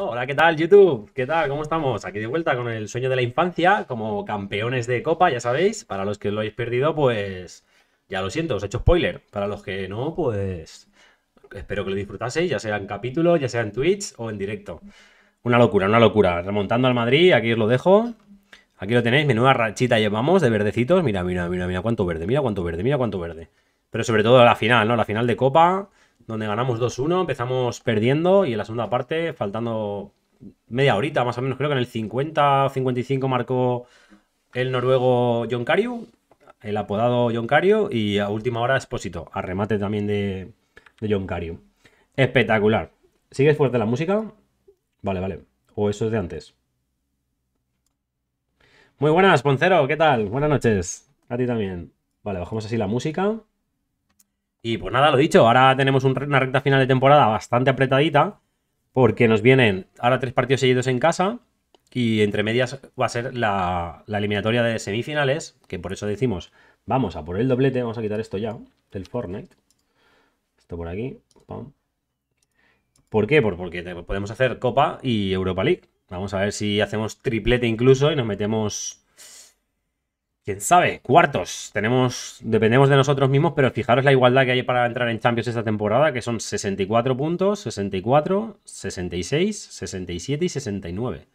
Hola, ¿qué tal, YouTube? ¿Qué tal? ¿Cómo estamos? Aquí de vuelta con el sueño de la infancia, como campeones de copa, ya sabéis. Para los que lo habéis perdido, pues ya lo siento, os he hecho spoiler. Para los que no, pues espero que lo disfrutaseis, ya sea en capítulo, ya sea en Twitch o en directo. Una locura, una locura. Remontando al Madrid, aquí os lo dejo. Aquí lo tenéis, Nueva rachita llevamos de verdecitos. Mira, mira, mira, mira cuánto verde, mira cuánto verde, mira cuánto verde. Pero sobre todo la final, ¿no? La final de Copa donde ganamos 2-1, empezamos perdiendo y en la segunda parte, faltando media horita más o menos, creo que en el 50 55 marcó el noruego John el apodado John y a última hora expósito, a remate también de, de John Espectacular. ¿Sigues fuerte la música? Vale, vale. O eso es de antes. Muy buenas, Poncero, ¿qué tal? Buenas noches. A ti también. Vale, bajamos así la música. Y pues nada, lo dicho, ahora tenemos una recta final de temporada bastante apretadita, porque nos vienen ahora tres partidos seguidos en casa, y entre medias va a ser la, eliminatoria de semifinales, que por eso decimos, vamos a por el doblete, vamos a quitar esto ya, del Fortnite. Esto por aquí, ¿Por qué? porque podemos hacer Copa y Europa League. Vamos a ver si hacemos triplete incluso y nos metemos quién sabe, cuartos. Tenemos, dependemos de nosotros mismos, pero fijaros la igualdad que hay para entrar en Champions esta temporada, que son 64 puntos, 64, 66, 67 y 69.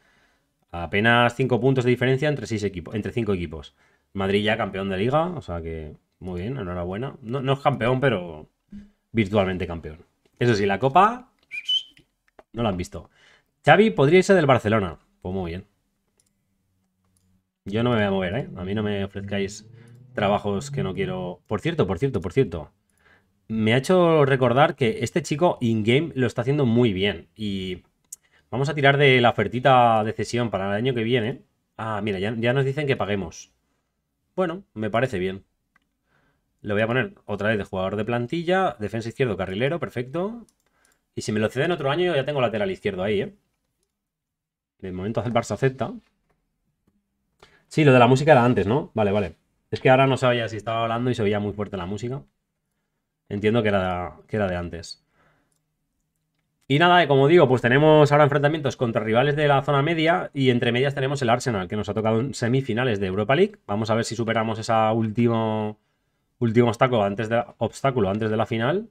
Apenas 5 puntos de diferencia entre seis equipos, 5 equipos. Madrid ya campeón de liga, o sea que muy bien, enhorabuena. No, no es campeón, pero virtualmente campeón. Eso sí, la copa no la han visto. Xavi podría irse del Barcelona. Pues muy bien. Yo no me voy a mover, ¿eh? A mí no me ofrezcáis trabajos que no quiero. Por cierto, por cierto, por cierto. Me ha hecho recordar que este chico in-game lo está haciendo muy bien. Y vamos a tirar de la ofertita de cesión para el año que viene. Ah, mira, ya, nos dicen que paguemos. Bueno, me parece bien. Lo voy a poner otra vez de jugador de plantilla, defensa izquierdo, carrilero, perfecto. Y si me lo ceden otro año, ya tengo lateral izquierdo ahí, ¿eh? De momento el Barça acepta. Sí, lo de la música era antes, ¿no? Vale, vale. Es que ahora no sabía si estaba hablando y se oía muy fuerte la música. Entiendo que era, de antes. Y nada, eh, como digo, pues tenemos ahora enfrentamientos contra rivales de la zona media y entre medias tenemos el Arsenal, que nos ha tocado en semifinales de Europa League. Vamos a ver si superamos ese último, último obstáculo antes de, la final.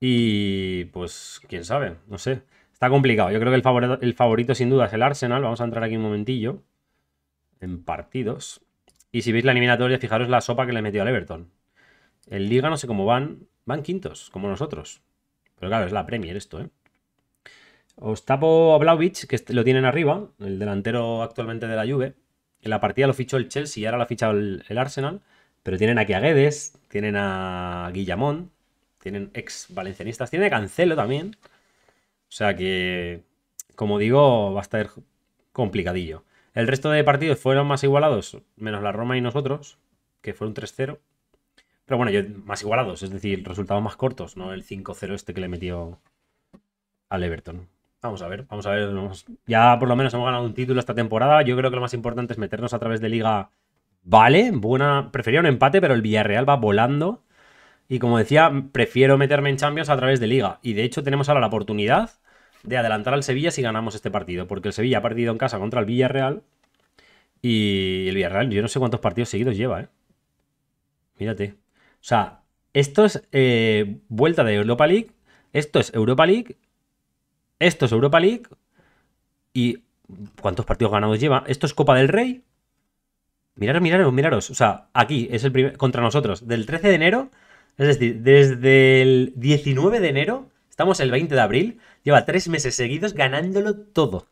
Y pues, quién sabe, no sé. Está complicado. Yo creo que el favorito, el favorito sin duda es el Arsenal. Vamos a entrar aquí un momentillo en partidos. Y si veis la eliminatoria, fijaros la sopa que le metió al Everton. el Liga no sé cómo van, van quintos, como nosotros. Pero claro, es la Premier esto, ¿eh? a blavich que lo tienen arriba, el delantero actualmente de la Juve. En la partida lo fichó el Chelsea y ahora lo ha fichado el, Arsenal. Pero tienen aquí a Guedes, tienen a Guillamón, tienen ex valencianistas, tiene Cancelo también. O sea que, como digo, va a estar complicadillo. El resto de partidos fueron más igualados, menos la Roma y nosotros, que fueron 3-0. Pero bueno, yo, más igualados, es decir, resultados más cortos, ¿no? El 5-0 este que le metió al Everton. Vamos a ver, vamos a ver. Ya por lo menos hemos ganado un título esta temporada. Yo creo que lo más importante es meternos a través de liga. Vale, buena. Prefería un empate, pero el Villarreal va volando. Y como decía, prefiero meterme en Champions a través de liga. Y de hecho tenemos ahora la oportunidad de adelantar al Sevilla si ganamos este partido, porque el Sevilla ha partido en casa contra el Villarreal y el Villarreal yo no sé cuántos partidos seguidos lleva, ¿eh? Mírate. O sea, esto es eh, vuelta de Europa League, esto es Europa League, esto es Europa League y ¿cuántos partidos ganados lleva? Esto es Copa del Rey. Miraros, miraros, miraros. O sea, aquí es el primer. Contra nosotros, del 13 de enero. Es decir, desde el 19 de enero. Estamos el 20 de abril. Lleva tres meses seguidos ganándolo todo.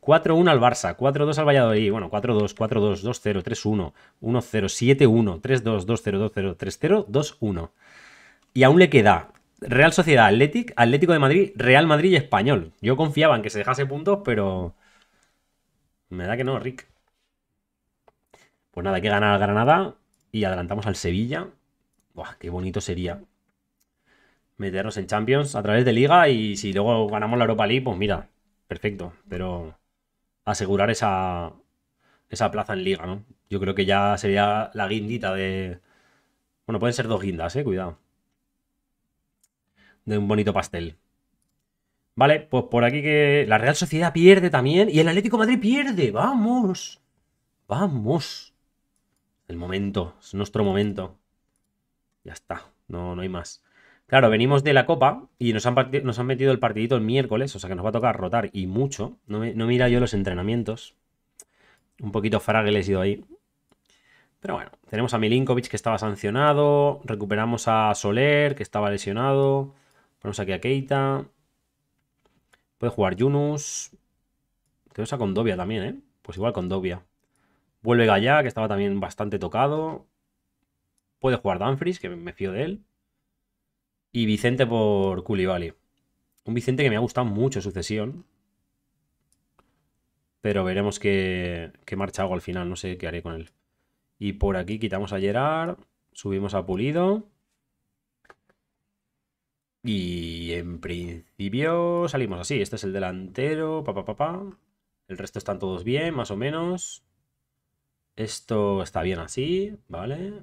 4-1 al Barça, 4-2 al Valladolid, bueno, 4-2, 4-2, 2-0, 3-1, 1-0, 7-1, 3-2, 2-0, 2-0, 3-0, 2-1. Y aún le queda Real Sociedad Athletic, Atlético de Madrid, Real Madrid y Español. Yo confiaba en que se dejase puntos, pero. Me da que no, Rick. Pues nada, hay que ganar al Granada y adelantamos al Sevilla. Buah, qué bonito sería meternos en Champions a través de Liga y si luego ganamos la Europa League, pues mira, perfecto. Pero asegurar esa, esa plaza en Liga, ¿no? Yo creo que ya sería la guindita de... Bueno, pueden ser dos guindas, eh, cuidado. De un bonito pastel. Vale, pues por aquí que la Real Sociedad pierde también y el Atlético de Madrid pierde. Vamos. Vamos. El momento, es nuestro momento. Ya está, no, no hay más. Claro, venimos de la Copa y nos han, metido el partidito el miércoles, o sea que nos va a tocar rotar y mucho. No, mira yo los entrenamientos. Un poquito frágil he sido ahí. Pero bueno, tenemos a Milinkovic que estaba sancionado, recuperamos a Soler que estaba lesionado, ponemos aquí a Keita. Puede jugar Yunus. Creo que con Dobia también, ¿eh? Pues igual con Dobia. Vuelve Gallá, que estaba también bastante tocado. Puede jugar Danfries, que me fío de él. Y Vicente por Culibali. Un Vicente que me ha gustado mucho sucesión. Pero veremos qué, marcha hago al final. No sé qué haré con él. Y por aquí quitamos a Gerard. Subimos a Pulido. Y en principio salimos así. Este es el delantero. El resto están todos bien, más o menos. Esto está bien así, ¿vale?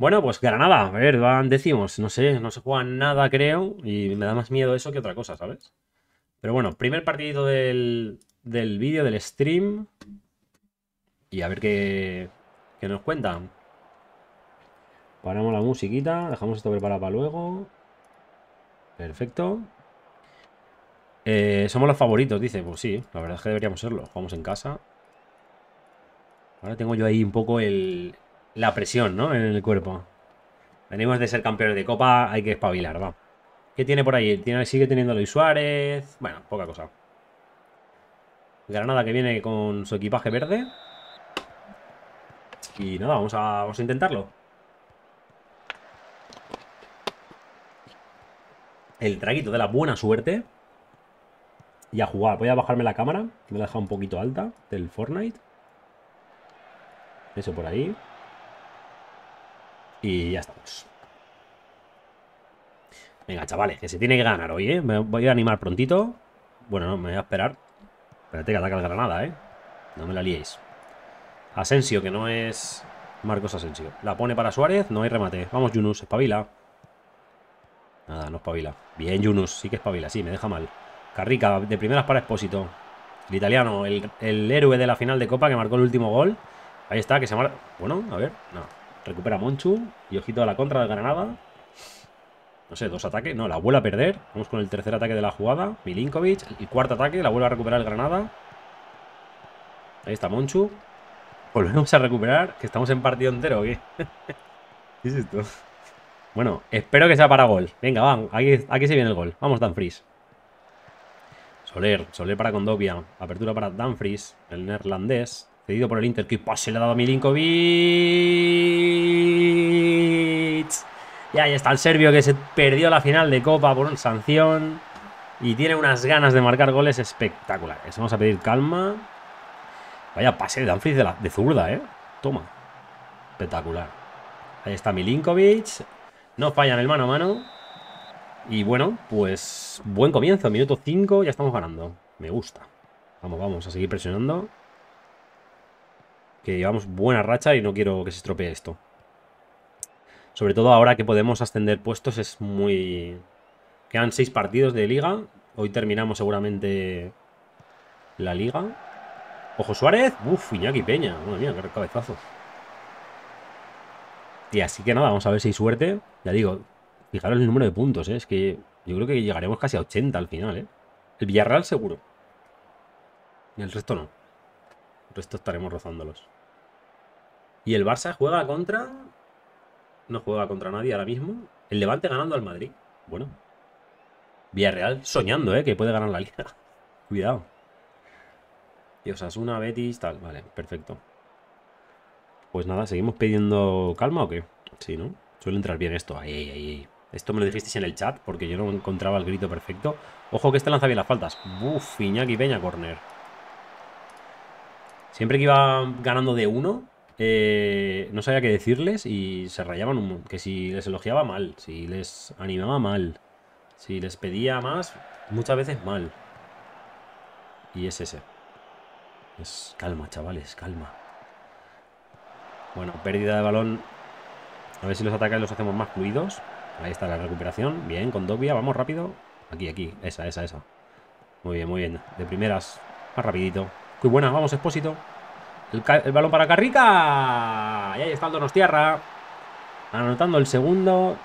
Bueno, pues Granada, a ver, van decimos no sé, no se juega nada, creo, y me da más miedo eso que otra cosa, ¿sabes? Pero bueno, primer partido del, del vídeo, del stream, y a ver qué, nos cuentan. Paramos la musiquita, dejamos esto preparado para luego. Perfecto. Eh, somos los favoritos, dice. Pues sí, la verdad es que deberíamos serlo. Jugamos en casa. Ahora tengo yo ahí un poco el, la presión, ¿no? En el cuerpo. Venimos de ser campeones de copa, hay que espabilar, va. ¿Qué tiene por ahí? sigue teniendo Luis Suárez. Bueno, poca cosa. Granada que viene con su equipaje verde. Y nada, vamos a, intentarlo. El traguito de la buena suerte. Y a jugar. Voy a bajarme la cámara, me la he dejado un poquito alta, del Fortnite. Eso por ahí. Y ya estamos. Venga, chavales, que se tiene que ganar hoy, ¿eh? Me voy a animar prontito. Bueno, no, me voy a esperar. Espérate que ataca el Granada, ¿eh? No me la liéis. Asensio, que no es Marcos Asensio. La pone para Suárez, no hay remate. Vamos, Yunus, espabila. Nada, no espabila. Bien, Yunus, sí que espabila, sí, me deja mal. Carrica, de primeras para Expósito. El italiano, el, el héroe de la final de Copa que marcó el último gol. Ahí está, que se marca. Bueno, a ver, no. Recupera Monchu. Y ojito a la contra de Granada. No sé, dos ataques. No, la vuelve a perder. Vamos con el tercer ataque de la jugada. Milinkovic. Y cuarto ataque. La vuelve a recuperar el Granada. Ahí está Monchu. Volvemos a recuperar. Que estamos en partido entero. ¿Qué, ¿Qué es esto? Bueno, espero que sea para gol. Venga, van. Aquí, aquí se viene el gol. Vamos, Danfries. Soler. Soler para Condovia. Apertura para Danfries. El neerlandés. Pedido por el Inter. ¡Qué pase le ha dado a Milinkovic! Y ahí está el serbio que se perdió la final de Copa por una sanción. Y tiene unas ganas de marcar goles espectaculares. Vamos a pedir calma. Vaya pase de Danfries de, de zurda, ¿eh? Toma. Espectacular. Ahí está Milinkovic. No falla en el mano a mano. Y bueno, pues buen comienzo. Minuto 5, ya estamos ganando. Me gusta. Vamos, vamos, a seguir presionando que llevamos buena racha y no quiero que se estropee esto. Sobre todo ahora que podemos ascender puestos es muy... Quedan seis partidos de liga. Hoy terminamos seguramente la liga. Ojo Suárez. Uf, Iñaki Peña. Madre mía, qué cabezazo. Y así que nada, vamos a ver si hay suerte. Ya digo, fijaros el número de puntos, ¿eh? Es que yo creo que llegaremos casi a 80 al final, ¿eh? El Villarreal seguro. Y el resto no. El resto estaremos rozándolos. Y el Barça juega contra... No juega contra nadie ahora mismo. El Levante ganando al Madrid. Bueno. Villarreal soñando, ¿eh? Que puede ganar la liga. Cuidado. Y Osasuna, Betis, tal. Vale, perfecto. Pues nada, ¿seguimos pidiendo calma o qué? Sí, ¿no? Suele entrar bien esto. Ahí, ahí, ahí. Esto me lo dijisteis en el chat porque yo no encontraba el grito perfecto. Ojo que este lanza bien las faltas. Uf, Iñaki Peña, corner. Siempre que iba ganando de uno, eh, no sabía qué decirles y se rayaban un Que si les elogiaba mal, si les animaba mal, si les pedía más, muchas veces mal. Y es ese. Es calma, chavales, calma. Bueno, pérdida de balón. A ver si los ataques los hacemos más fluidos. Ahí está la recuperación. Bien, con Dobia. Vamos rápido. Aquí, aquí. Esa, esa, esa. Muy bien, muy bien. De primeras. Más rapidito. Muy buena, vamos, Expósito. El, balón para Carrica. Y ahí está el tierra, Anotando el segundo.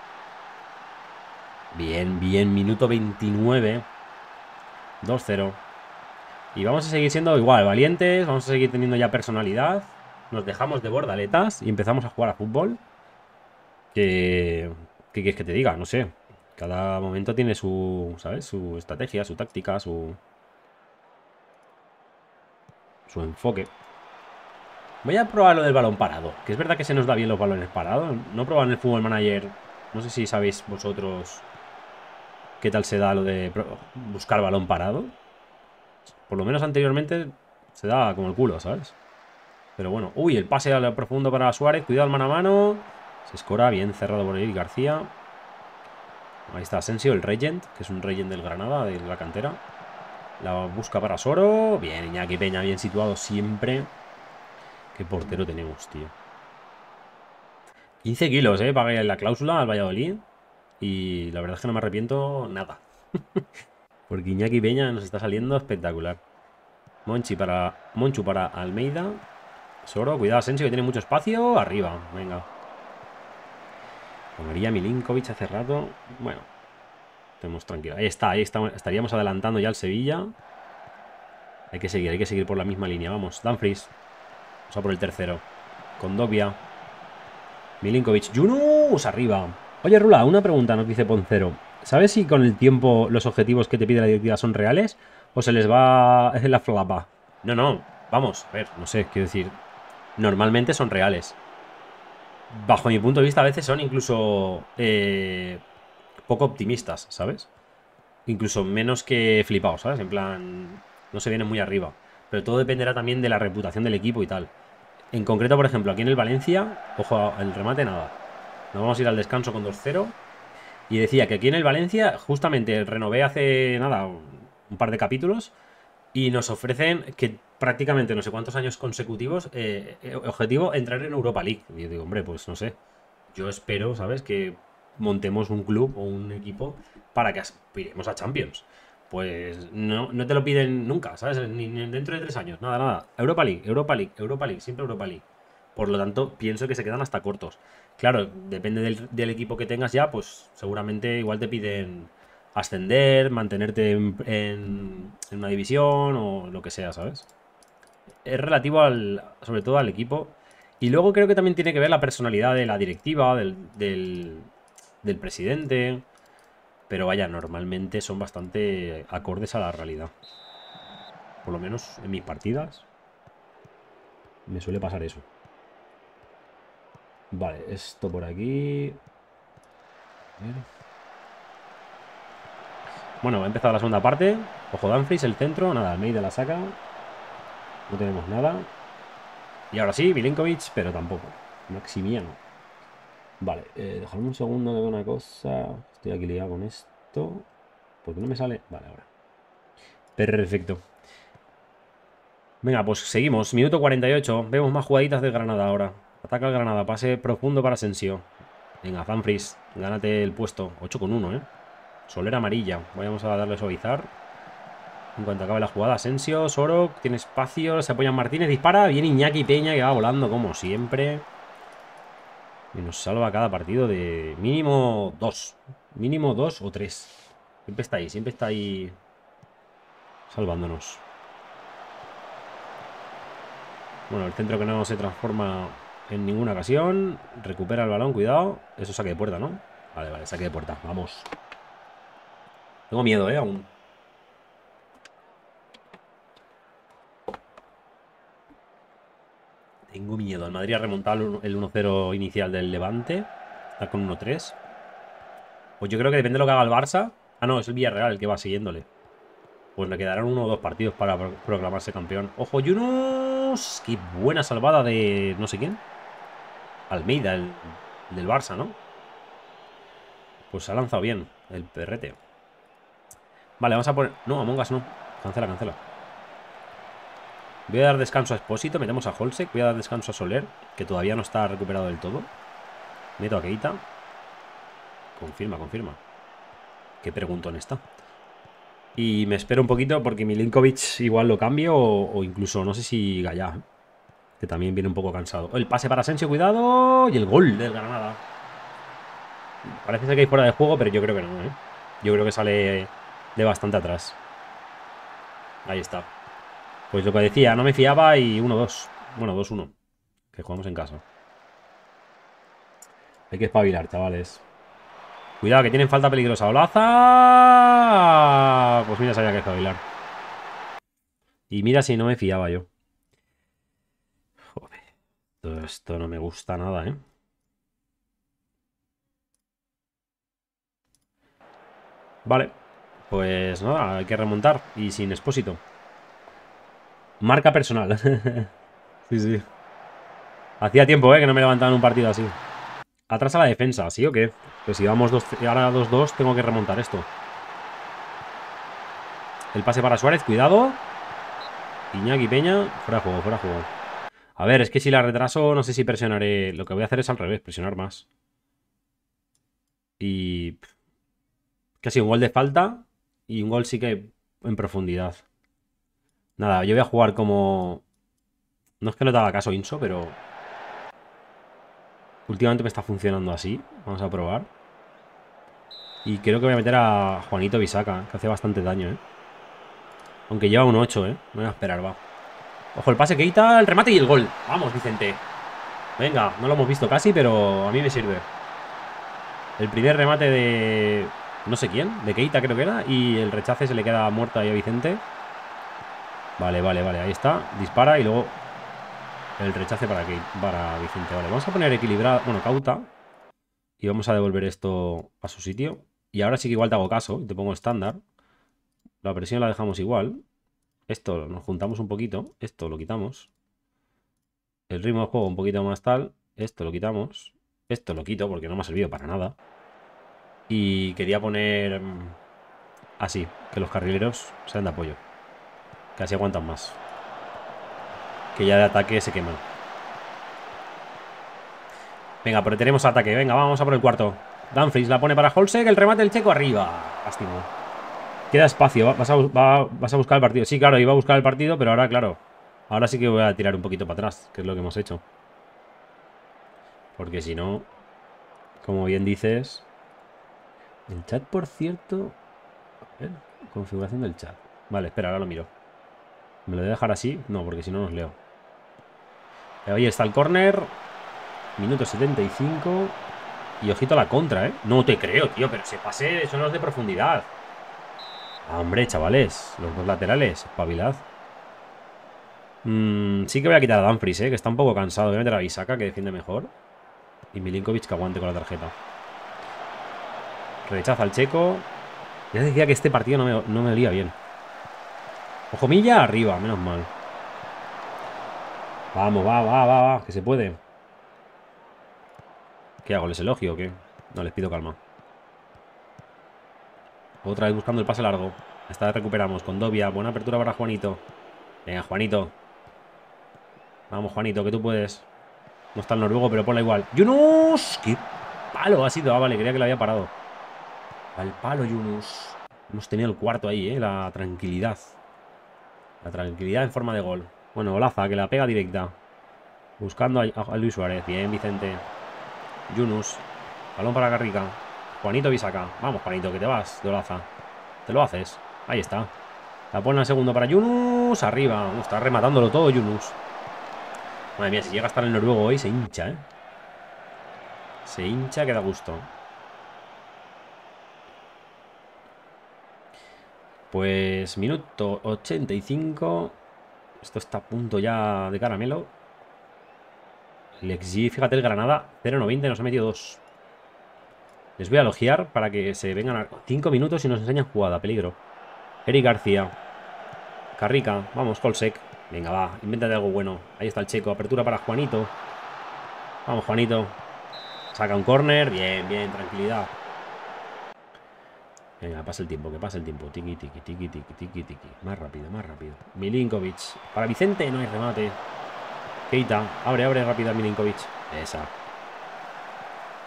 Bien, bien. Minuto 29. 2-0. Y vamos a seguir siendo igual, valientes. Vamos a seguir teniendo ya personalidad. Nos dejamos de bordaletas y empezamos a jugar a fútbol. Que... ¿Qué quieres que te diga? No sé. Cada momento tiene su, ¿sabes? Su estrategia, su táctica, su su enfoque. Voy a probar lo del balón parado, que es verdad que se nos da bien los balones parados. No he probado en el Fútbol Manager, no sé si sabéis vosotros qué tal se da lo de buscar balón parado. Por lo menos anteriormente se da como el culo, ¿sabes? Pero bueno, uy, el pase lo profundo para Suárez, cuidado al mano a mano. Se escora, bien cerrado por él García. Ahí está Asensio, el Regent, que es un Regent del Granada, de la cantera. La busca para Soro. Bien, Iñaki Peña, bien situado siempre. Qué portero tenemos, tío. 15 kilos, ¿eh? Pagué la cláusula al Valladolid. Y la verdad es que no me arrepiento nada. Porque Iñaki Peña nos está saliendo espectacular. Monchi para, Monchu para Almeida. Soro, cuidado, Asensio, que tiene mucho espacio. Arriba, venga. Comería Milinkovic hace rato. Bueno, tranquilo. Ahí está, ahí está, estaríamos adelantando ya al Sevilla. Hay que seguir, hay que seguir por la misma línea. Vamos, Danfries. Vamos a por el tercero. Condovia. Milinkovic. Yunus arriba. Oye, Rula, una pregunta nos dice Poncero. ¿Sabes si con el tiempo los objetivos que te pide la directiva son reales? ¿O se les va en la flapa? No, no. Vamos, a ver, no sé, quiero decir. Normalmente son reales. Bajo mi punto de vista, a veces son incluso. Eh poco optimistas, ¿sabes? Incluso menos que flipados, ¿sabes? En plan, no se viene muy arriba. Pero todo dependerá también de la reputación del equipo y tal. En concreto, por ejemplo, aquí en el Valencia, ojo, el remate nada. Nos vamos a ir al descanso con 2-0. Y decía que aquí en el Valencia, justamente renové hace nada, un par de capítulos, y nos ofrecen que prácticamente no sé cuántos años consecutivos, eh, eh, objetivo, entrar en Europa League. Y yo digo, hombre, pues no sé. Yo espero, ¿sabes? Que montemos un club o un equipo para que aspiremos a Champions. Pues no, te lo piden nunca, ¿sabes? Ni, dentro de tres años, nada, nada. Europa League, Europa League, Europa League, siempre Europa League. Por lo tanto, pienso que se quedan hasta cortos. Claro, depende del, equipo que tengas ya, pues seguramente igual te piden ascender, mantenerte en, una división o lo que sea, ¿sabes? Es relativo al, sobre todo al equipo. Y luego creo que también tiene que ver la personalidad de la directiva, del del presidente. Pero vaya, normalmente son bastante acordes a la realidad. Por lo menos en mis partidas me suele pasar eso. Vale, esto por aquí. Bueno, ha empezado la segunda parte. Ojo, Danfries, el centro. Nada, de la saca. No tenemos nada. Y ahora sí, Milinkovic, pero tampoco. Maximiano. Vale, eh, dejadme un segundo que una cosa. Estoy aquí liado con esto. qué no me sale? Vale, ahora. Perfecto. Venga, pues seguimos. Minuto 48. Vemos más jugaditas de Granada ahora. Ataca el Granada. Pase profundo para Sensio. Venga, Zanfris. Gánate el puesto. 8 con 1, ¿eh? Solera amarilla. Vamos a darle suavizar. En cuanto acabe la jugada, Asensio, Sorok, tiene espacio, se apoya Martínez, dispara, viene Iñaki Peña que va volando como siempre. Y nos salva cada partido de mínimo dos. Mínimo dos o tres. Siempre está ahí, siempre está ahí salvándonos. Bueno, el centro que no se transforma en ninguna ocasión. Recupera el balón, cuidado. Eso saque de puerta, ¿no? Vale, vale, saque de puerta. Vamos. Tengo miedo, ¿eh? Aún. Tengo miedo. El Madrid ha remontado el 1-0 inicial del Levante. Está con 1-3. Pues yo creo que depende de lo que haga el Barça. Ah, no, es el Villarreal el que va siguiéndole. Pues le quedarán uno o dos partidos para proclamarse campeón. ¡Ojo, Yunus! ¡Qué buena salvada de no sé quién! Almeida, del Barça, ¿no? Pues ha lanzado bien el perrete. Vale, vamos a poner... No, Among Us no. Cancela, cancela. Voy a dar descanso a Espósito, metemos a Holsek. Voy a dar descanso a Soler, que todavía no está recuperado del todo. Meto a Keita. Confirma, confirma. Qué preguntón está. Y me espero un poquito porque Milinkovic igual lo cambio o, incluso no sé si Gaya que también viene un poco cansado. El pase para Asensio, cuidado. Y el gol del Granada. Parece ser que hay fuera de juego, pero yo creo que no. ¿eh? Yo creo que sale de bastante atrás. Ahí está. Pues lo que decía, no me fiaba y 1-2. Bueno, 2-1. Que jugamos en casa. Hay que espabilar, chavales. Cuidado, que tienen falta peligrosa. ¡Olaza! Pues mira, sabía que espabilar. Y mira si no me fiaba yo. Joder. Todo esto no me gusta nada, ¿eh? Vale. Pues nada, hay que remontar. Y sin expósito. Marca personal. sí, sí. Hacía tiempo, ¿eh? Que no me levantaban un partido así. Atrás a la defensa, ¿sí o qué? Pues si vamos dos, ahora 2-2, tengo que remontar esto. El pase para Suárez, cuidado. Iñaki Peña, fuera juego, fuera de juego. A ver, es que si la retraso, no sé si presionaré. Lo que voy a hacer es al revés, presionar más. Y. Casi un gol de falta y un gol sí que en profundidad. Nada, yo voy a jugar como... No es que no te haga caso Inso, pero... Últimamente me está funcionando así. Vamos a probar. Y creo que voy a meter a Juanito Bisaca, ¿eh? que hace bastante daño, ¿eh? Aunque lleva un 8, ¿eh? Me voy a esperar, va. Ojo, el pase que el remate y el gol. Vamos, Vicente. Venga, no lo hemos visto casi, pero a mí me sirve. El primer remate de... No sé quién, de Keita creo que era. Y el rechace se le queda muerto ahí a Vicente. Vale, vale, vale, ahí está. Dispara y luego el rechace para, que, para Vicente. Vale, vamos a poner equilibrada, bueno, cauta. Y vamos a devolver esto a su sitio. Y ahora sí que igual te hago caso y te pongo estándar. La presión la dejamos igual. Esto nos juntamos un poquito. Esto lo quitamos. El ritmo de juego un poquito más tal. Esto lo quitamos. Esto lo quito porque no me ha servido para nada. Y quería poner mm, así, que los carrileros sean de apoyo. Casi aguantan más. Que ya de ataque se queman. Venga, pero tenemos ataque. Venga, vamos a por el cuarto. Danfries la pone para Holsek. El remate del checo arriba. Lástima. Queda espacio. Vas a, vas a buscar el partido. Sí, claro, iba a buscar el partido, pero ahora, claro. Ahora sí que voy a tirar un poquito para atrás, que es lo que hemos hecho. Porque si no, como bien dices... El chat, por cierto... configuración del chat. Vale, espera, ahora lo miro. ¿Me lo voy a dejar así? No, porque si no nos leo. Ahí eh, está el corner, Minuto 75. Y ojito a la contra, ¿eh? No te creo, tío, pero se pase, son los de profundidad. Ah, hombre, chavales, los dos laterales, espabilad. Mm, sí que voy a quitar a Danfries, ¿eh? Que está un poco cansado. Voy a meter a Bisaka, que defiende mejor. Y Milinkovic que aguante con la tarjeta. Rechaza al checo. Ya decía que este partido no me, no me olía bien. Ojo arriba, menos mal. Vamos, va, va, va, va, que se puede. ¿Qué hago? ¿Les elogio o qué? No, les pido calma. Otra vez buscando el pase largo. Esta vez recuperamos con Dobia. Buena apertura para Juanito. Venga, Juanito. Vamos, Juanito, que tú puedes. No está el noruego, pero ponla igual. ¡Yunus! ¡Qué palo ha sido! Ah, vale, creía que la había parado. Al palo, Yunus. Hemos tenido el cuarto ahí, ¿eh? La tranquilidad. La tranquilidad en forma de gol. Bueno, Olaza, que la pega directa. Buscando a, Luis Suárez. Bien, Vicente. Yunus. Balón para Garriga Juanito Bisaca. Vamos, Juanito, que te vas de Olaza. Te lo haces. Ahí está. La pone al segundo para Yunus. Arriba. está rematándolo todo Yunus. Madre mía, si llega a estar el noruego hoy, se hincha, ¿eh? Se hincha que da gusto. Pues minuto 85. Esto está a punto ya de caramelo. Lexi, fíjate el Granada, 0.90, nos ha metido 2. Les voy a elogiar para que se vengan a 5 minutos y nos enseñan jugada, peligro. Eric García. Carrica, vamos, Colsec. Venga, va, invéntate algo bueno. Ahí está el checo, apertura para Juanito. Vamos, Juanito. Saca un corner, bien, bien, tranquilidad. Venga, pasa el tiempo, que pasa el tiempo. Tiki, tiki, tiki, tiki, tiki, tiki. Más rápido, más rápido. Milinkovic. Para Vicente no hay remate. Keita. Abre, abre rápido a Milinkovic. Esa.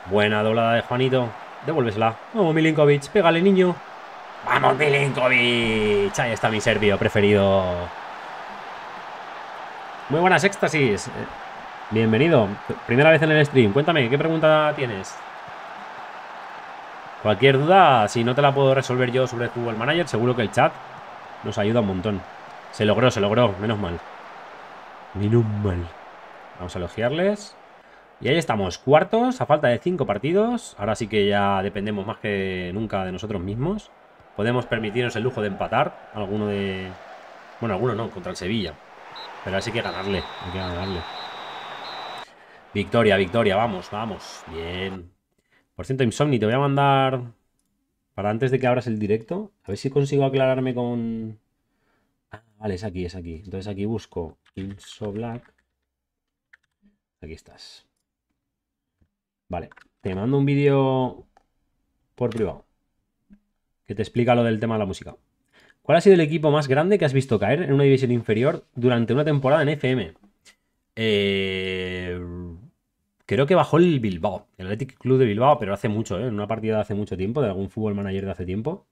Buena doblada de Juanito. Devuélvesela. Vamos, Milinkovic. Pégale, niño. Vamos, Milinkovic. Ahí está mi serbio preferido. Muy buenas éxtasis. Bienvenido. Primera vez en el stream. Cuéntame, ¿qué pregunta tienes? Cualquier duda, si no te la puedo resolver yo sobre el Fútbol Manager, seguro que el chat nos ayuda un montón. Se logró, se logró, menos mal. Menos mal. Vamos a elogiarles. Y ahí estamos, cuartos, a falta de cinco partidos. Ahora sí que ya dependemos más que nunca de nosotros mismos. Podemos permitirnos el lujo de empatar alguno de... Bueno, alguno no, contra el Sevilla. Pero ahora sí que ganarle, hay que ganarle. Victoria, victoria, vamos, vamos. Bien. Por cierto, Insomni, te voy a mandar para antes de que abras el directo, a ver si consigo aclararme con... Ah, vale, es aquí, es aquí. Entonces aquí busco Insoblack. Aquí estás. Vale, te mando un vídeo por privado que te explica lo del tema de la música. ¿Cuál ha sido el equipo más grande que has visto caer en una división inferior durante una temporada en FM? Eh... Creo que bajó el Bilbao, el Athletic Club de Bilbao, pero hace mucho, ¿eh? En una partida de hace mucho tiempo, de algún fútbol manager de hace tiempo.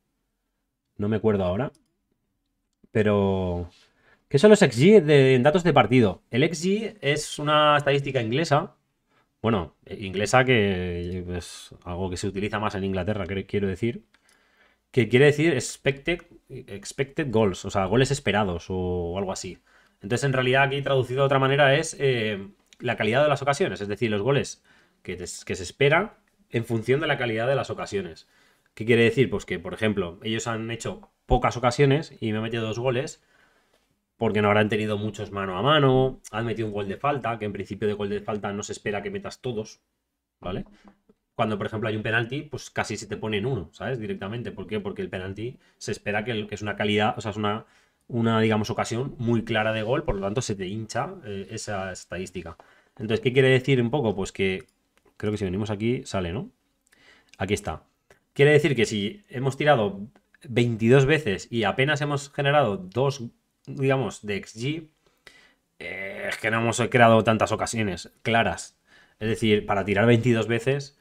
No me acuerdo ahora. Pero. ¿Qué son los XG en datos de partido? El XG es una estadística inglesa. Bueno, eh, inglesa que es algo que se utiliza más en Inglaterra, quiero decir. Que quiere decir expected, expected goals, o sea, goles esperados o, algo así. Entonces, en realidad, aquí traducido de otra manera es. Eh, la calidad de las ocasiones, es decir, los goles que, se esperan en función de la calidad de las ocasiones. ¿Qué quiere decir? Pues que, por ejemplo, ellos han hecho pocas ocasiones y me han metido dos goles porque no habrán tenido muchos mano a mano, han metido un gol de falta, que en principio de gol de falta no se espera que metas todos, ¿vale? Cuando, por ejemplo, hay un penalti, pues casi se te pone en uno, ¿sabes? Directamente. ¿Por qué? Porque el penalti se espera que, es una calidad, o sea, es una una, digamos, ocasión muy clara de gol, por lo tanto se te hincha eh, esa estadística. Entonces, ¿qué quiere decir un poco? Pues que creo que si venimos aquí sale, ¿no? Aquí está. Quiere decir que si hemos tirado 22 veces y apenas hemos generado dos, digamos, de XG, eh, es que no hemos creado tantas ocasiones claras. Es decir, para tirar 22 veces,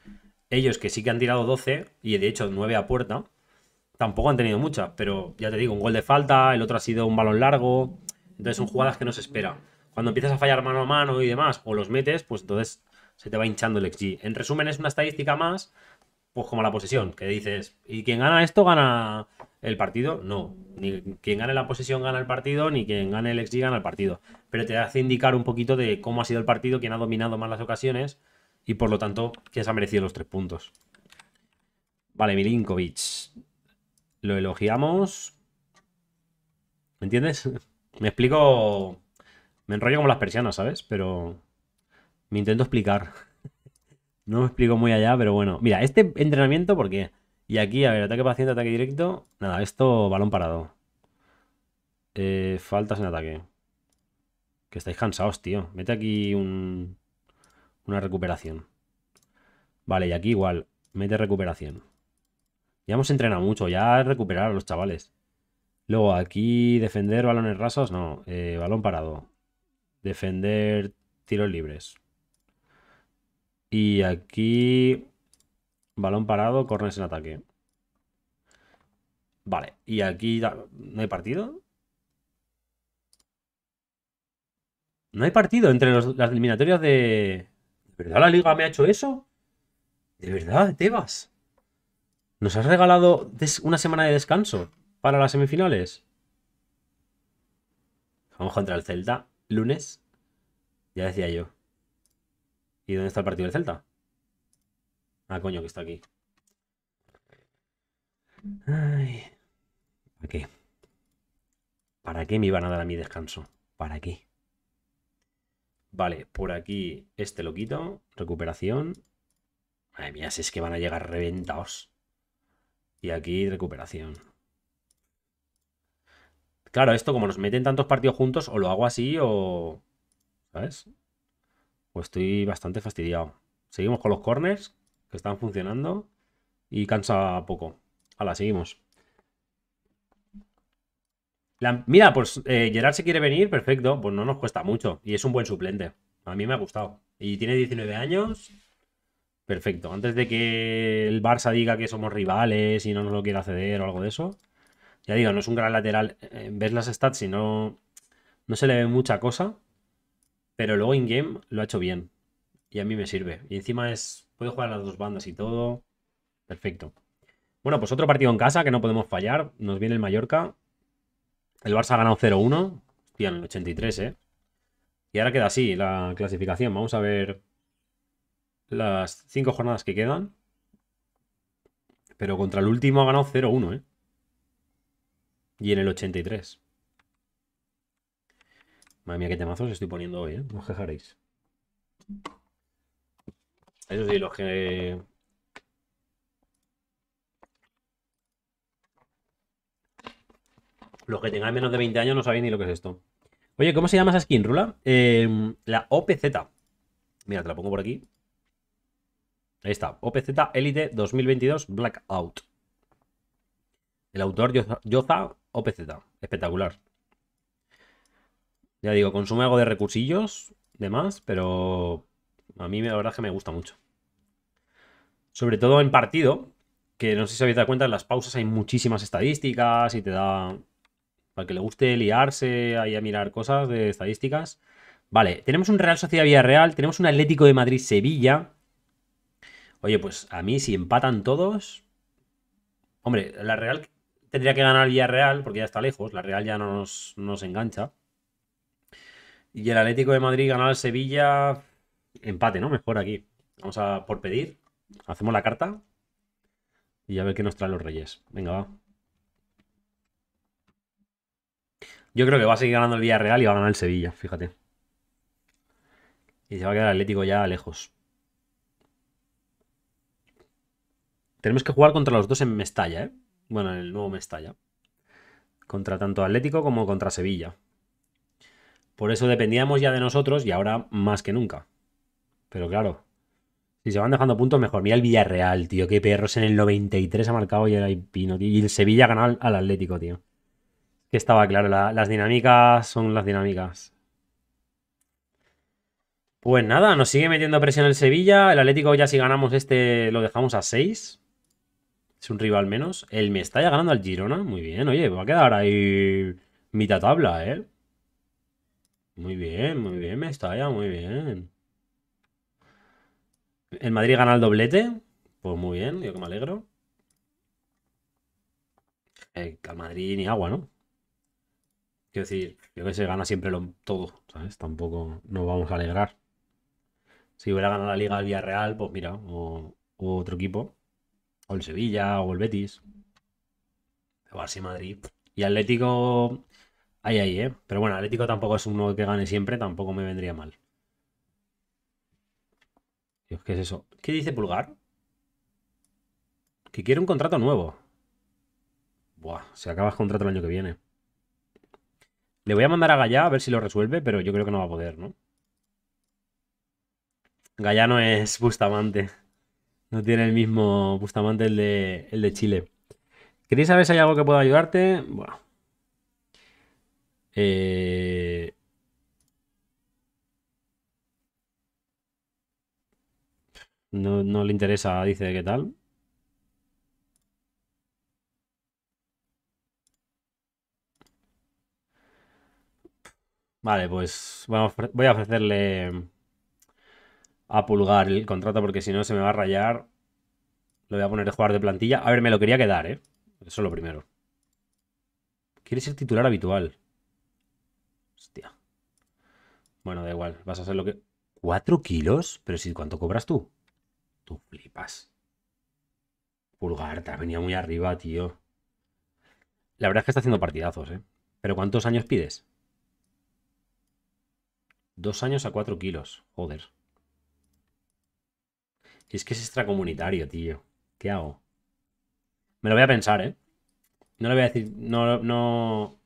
ellos que sí que han tirado 12 y de hecho 9 a puerta, tampoco han tenido muchas, pero ya te digo, un gol de falta, el otro ha sido un balón largo. Entonces son jugadas que no se espera Cuando empiezas a fallar mano a mano y demás, o los metes, pues entonces se te va hinchando el XG. En resumen, es una estadística más, pues como la posesión, que dices, ¿y quien gana esto gana el partido? No. Ni quien gane la posesión gana el partido, ni quien gane el XG gana el partido. Pero te hace indicar un poquito de cómo ha sido el partido, quién ha dominado más las ocasiones y por lo tanto quién se ha merecido los tres puntos. Vale, Milinkovic lo elogiamos. ¿Me entiendes? Me explico. Me enrollo como las persianas, ¿sabes? Pero me intento explicar. No me explico muy allá, pero bueno. Mira, este entrenamiento, ¿por qué? Y aquí, a ver, ataque paciente, ataque directo. Nada, esto balón parado. Eh, faltas en ataque. Que estáis cansados, tío. Mete aquí un, una recuperación. Vale, y aquí igual. Mete recuperación. Ya hemos entrenado mucho, ya recuperar a los chavales. Luego, aquí defender balones rasos, no. Eh, balón parado. Defender tiros libres. Y aquí... Balón parado, corners en ataque. Vale, y aquí no hay partido. No hay partido entre las eliminatorias de... ¿De verdad la liga me ha hecho eso? ¿De verdad, Tebas? ¿Nos has regalado una semana de descanso para las semifinales? Vamos contra el Celta, lunes. Ya decía yo. ¿Y dónde está el partido del Celta? Ah, coño, que está aquí. ¿Para qué? ¿Para qué me iban a dar a mi descanso? ¿Para qué? Vale, por aquí este lo quito. Recuperación. Ay, mira, si es que van a llegar reventados. Y aquí recuperación. Claro, esto como nos meten tantos partidos juntos, o lo hago así o... ¿Sabes? Pues estoy bastante fastidiado. Seguimos con los corners, que están funcionando. Y cansa poco. la seguimos. mira, pues eh, Gerard se quiere venir, perfecto. Pues no nos cuesta mucho. Y es un buen suplente. A mí me ha gustado. Y tiene 19 años. Perfecto. Antes de que el Barça diga que somos rivales y no nos lo quiera ceder o algo de eso. Ya digo, no es un gran lateral. Eh, ves las stats y no, no se le ve mucha cosa. Pero luego in-game lo ha hecho bien. Y a mí me sirve. Y encima es. Puedo jugar a las dos bandas y todo. Perfecto. Bueno, pues otro partido en casa que no podemos fallar. Nos viene el Mallorca. El Barça ha ganado 0-1. Hostia, el 83, ¿eh? Y ahora queda así la clasificación. Vamos a ver las cinco jornadas que quedan. Pero contra el último ha ganado 0-1, ¿eh? Y en el 83. Madre mía, qué temazos estoy poniendo hoy, ¿eh? No os quejaréis. Eso sí, los que... Los que tengan menos de 20 años no sabéis ni lo que es esto. Oye, ¿cómo se llama esa skin, Rula? Eh, la OPZ. Mira, te la pongo por aquí. Ahí está, OPZ Elite 2022 Blackout. El autor Yoza OPZ. Espectacular. Ya digo, consume algo de recursillos, demás, pero a mí la verdad es que me gusta mucho. Sobre todo en partido, que no sé si os habéis dado cuenta, en las pausas hay muchísimas estadísticas y te da... Para que le guste liarse ahí a mirar cosas de estadísticas. Vale, tenemos un Real Sociedad Real, tenemos un Atlético de Madrid-Sevilla, Oye, pues a mí si empatan todos... Hombre, la Real tendría que ganar el Villarreal porque ya está lejos, la Real ya no nos, engancha. Y el Atlético de Madrid ganar al Sevilla... Empate, ¿no? Mejor aquí. Vamos a por pedir. Hacemos la carta. Y a ver qué nos traen los Reyes. Venga, va. Yo creo que va a seguir ganando el Villarreal y va a ganar el Sevilla, fíjate. Y se va a quedar el Atlético ya lejos. Tenemos que jugar contra los dos en Mestalla, ¿eh? Bueno, en el nuevo Mestalla. Contra tanto Atlético como contra Sevilla. Por eso dependíamos ya de nosotros y ahora más que nunca. Pero claro, si se van dejando puntos, mejor. Mira el Villarreal, tío. Qué perros en el 93 ha marcado el Pino, tío. Y el Sevilla ha ganado al Atlético, tío. Que estaba claro. las dinámicas son las dinámicas. Pues nada, nos sigue metiendo presión el Sevilla. El Atlético ya si ganamos este lo dejamos a 6 un rival menos. El me está ganando al Girona. Muy bien, oye, va a quedar ahí mitad tabla, ¿eh? Muy bien, muy bien, me muy bien. ¿El Madrid gana el doblete? Pues muy bien, yo que me alegro. el eh, al Madrid ni agua, ¿no? Quiero decir, yo que se gana siempre todo, ¿sabes? Tampoco nos vamos a alegrar. Si hubiera ganado la Liga al Villarreal, pues mira, otro equipo o el Sevilla, o el Betis. O así Madrid. Y Atlético, ahí, ahí, ¿eh? Pero bueno, Atlético tampoco es uno que gane siempre, tampoco me vendría mal. Dios, ¿qué es eso? ¿Qué dice Pulgar? Que quiere un contrato nuevo. Buah, se acaba el contrato el año que viene. Le voy a mandar a Gallá a ver si lo resuelve, pero yo creo que no va a poder, ¿no? Gallá no es Bustamante. No tiene el mismo Bustamante el de, el de Chile. ¿Queréis saber si hay algo que pueda ayudarte? Bueno. Eh, no, le interesa, dice, ¿qué tal? Vale, pues voy a ofrecerle a pulgar el contrato porque si no se me va a rayar. Lo voy a poner de jugar de plantilla. A ver, me lo quería quedar, ¿eh? Eso es lo primero. Quiere ser titular habitual. Hostia. Bueno, da igual. Vas a hacer lo que... ¿Cuatro kilos? Pero si, ¿cuánto cobras tú? Tú flipas. Pulgar, te ha venido muy arriba, tío. La verdad es que está haciendo partidazos, ¿eh? ¿Pero cuántos años pides? Dos años a cuatro kilos. Joder es que es extracomunitario, tío. ¿Qué hago? Me lo voy a pensar, ¿eh? No le voy a decir... No, no...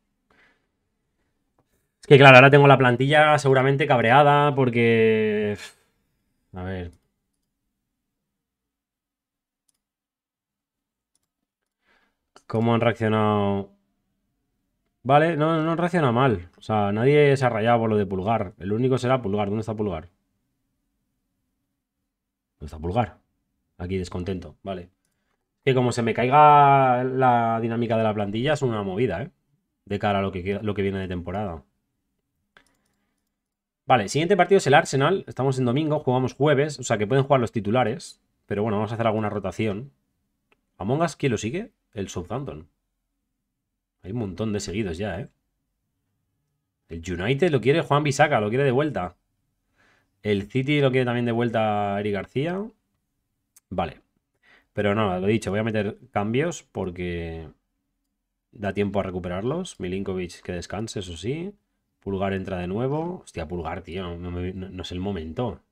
Es que claro, ahora tengo la plantilla seguramente cabreada porque... A ver... ¿Cómo han reaccionado? Vale, no, no han reaccionado mal. O sea, nadie se ha rayado por lo de Pulgar. El único será Pulgar. ¿Dónde está Pulgar? No está pulgar? Aquí descontento, vale. Que como se me caiga la dinámica de la plantilla es una movida, ¿eh? De cara a lo que, lo que viene de temporada. Vale, siguiente partido es el Arsenal. Estamos en domingo, jugamos jueves, o sea que pueden jugar los titulares. Pero bueno, vamos a hacer alguna rotación. Among Us, ¿quién lo sigue? El Southampton. Hay un montón de seguidos ya, ¿eh? El United lo quiere Juan Bisaca, lo quiere de vuelta. El City lo quiere también de vuelta a Eric García. Vale. Pero no, lo he dicho, voy a meter cambios porque da tiempo a recuperarlos. Milinkovic que descanse, eso sí. Pulgar entra de nuevo. Hostia, Pulgar, tío, no, es el momento.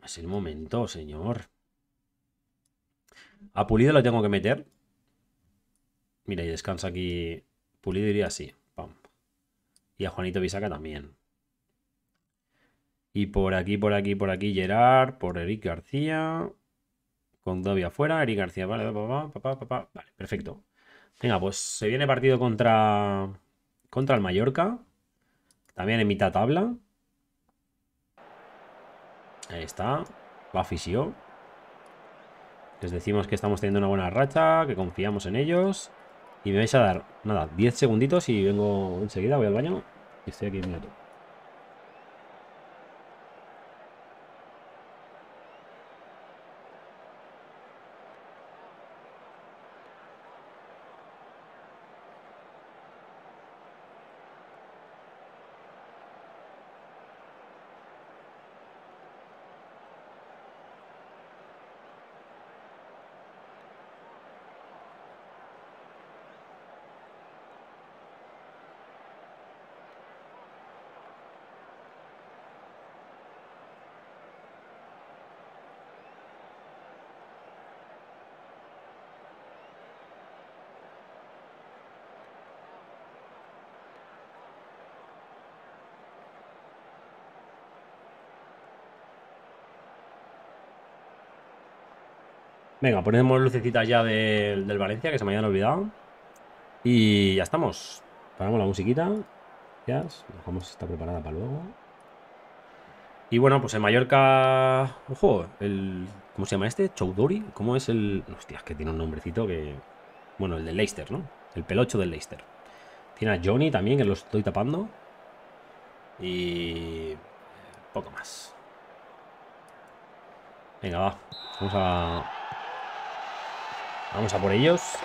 No es el momento, señor. A Pulido lo tengo que meter. Mira, y descansa aquí. Pulido iría así. Y a Juanito Bisaca también. Y por aquí, por aquí, por aquí, Gerard, por Eric García. Con Dobby afuera, Eric García, vale, papá, papá, papá. Vale, perfecto. Venga, pues se viene partido contra, contra el Mallorca. También en mitad tabla. Ahí está. Va afición. Les decimos que estamos teniendo una buena racha, que confiamos en ellos. Y me vais a dar, nada, 10 segunditos y vengo enseguida, voy al baño. Y estoy aquí un minuto. Venga, ponemos lucecitas ya del, Valencia, que se me habían olvidado. Y ya estamos. Paramos la musiquita. vamos Dejamos está preparada para luego. Y bueno, pues en Mallorca. Ojo, el. ¿Cómo se llama este? Choudori. ¿Cómo es el. Hostia, que tiene un nombrecito que. Bueno, el de Leicester, ¿no? El pelocho del Leicester. Tiene a Johnny también, que lo estoy tapando. Y. Poco más. Venga, va. Vamos a. Vamos a por ellos,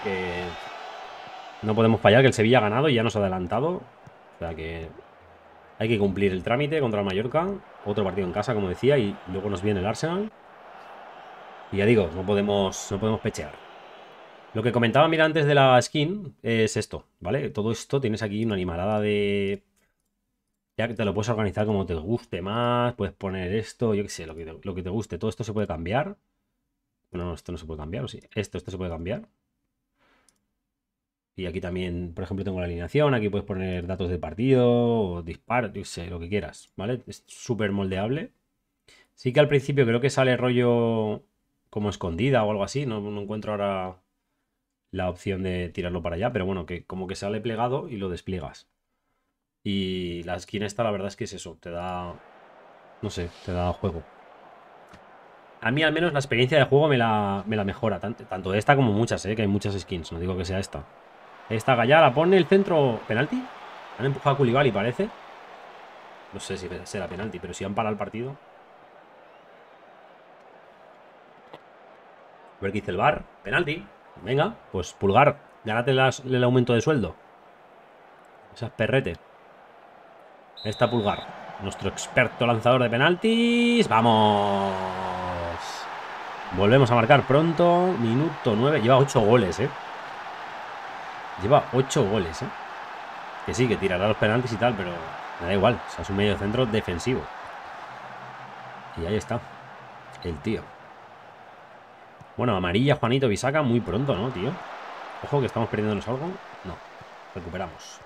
no podemos fallar, que el Sevilla ha ganado y ya nos ha adelantado. O sea que hay que cumplir el trámite contra el Mallorca. Otro partido en casa, como decía, y luego nos viene el Arsenal. Y ya digo, no podemos, no podemos pechear. Lo que comentaba, mira, antes de la skin es esto, ¿vale? Todo esto tienes aquí una animalada de... Ya que te lo puedes organizar como te guste más, puedes poner esto, yo qué sé, lo que lo que te guste. Todo esto se puede cambiar. No, esto no se puede cambiar, ¿o sí? Esto, esto se puede cambiar. Y aquí también, por ejemplo, tengo la alineación. Aquí puedes poner datos de partido o disparo, sé, lo que quieras, ¿vale? Es súper moldeable. Sí que al principio creo que sale rollo como escondida o algo así. No, encuentro ahora la opción de tirarlo para allá, pero bueno, que como que sale plegado y lo despliegas. Y la esquina está la verdad es que es eso, te da, no sé, te da juego a mí al menos la experiencia de juego me la, mejora. Tanto, esta como muchas, ¿eh? que hay muchas skins. No digo que sea esta. Esta gallada la pone el centro penalti. Han empujado a y parece. No sé si será penalti, pero si han parado el partido. A ver qué dice el bar. Penalti. Venga, pues pulgar. Gánate el aumento de sueldo. Esas perrete. Esta pulgar. Nuestro experto lanzador de penaltis. ¡Vamos! Volvemos a marcar pronto. Minuto 9. Lleva 8 goles, ¿eh? Lleva 8 goles, ¿eh? Que sí, que tirará los penaltis y tal, pero me da igual. O sea, es un medio centro defensivo. Y ahí está. El tío. Bueno, amarilla Juanito Bisaca muy pronto, ¿no, tío? Ojo que estamos perdiéndonos algo. No. Recuperamos.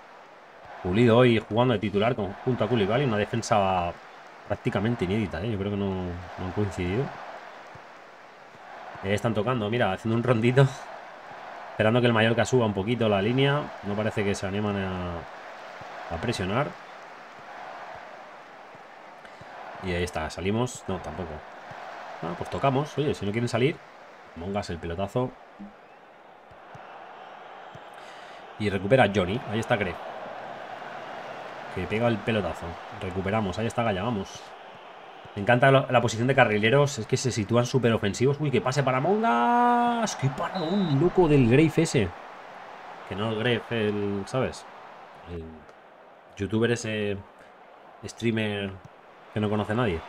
Pulido hoy jugando de titular con, junto a y Una defensa prácticamente inédita, ¿eh? Yo creo que no, no han coincidido están tocando, mira, haciendo un rondito. Esperando que el Mallorca suba un poquito la línea. No parece que se animan a, presionar. Y ahí está, salimos. No, tampoco. Ah, pues tocamos. Oye, si no quieren salir, Mongas el pelotazo. Y recupera Johnny. Ahí está Greg. Que pega el pelotazo. Recuperamos. Ahí está Gaya, vamos. Me encanta la, posición de carrileros. Es que se sitúan súper ofensivos. Uy, que pase para Mongas. ¡Qué un loco, del greif ese! Que no el greif el, ¿sabes? El youtuber ese streamer que no conoce a nadie.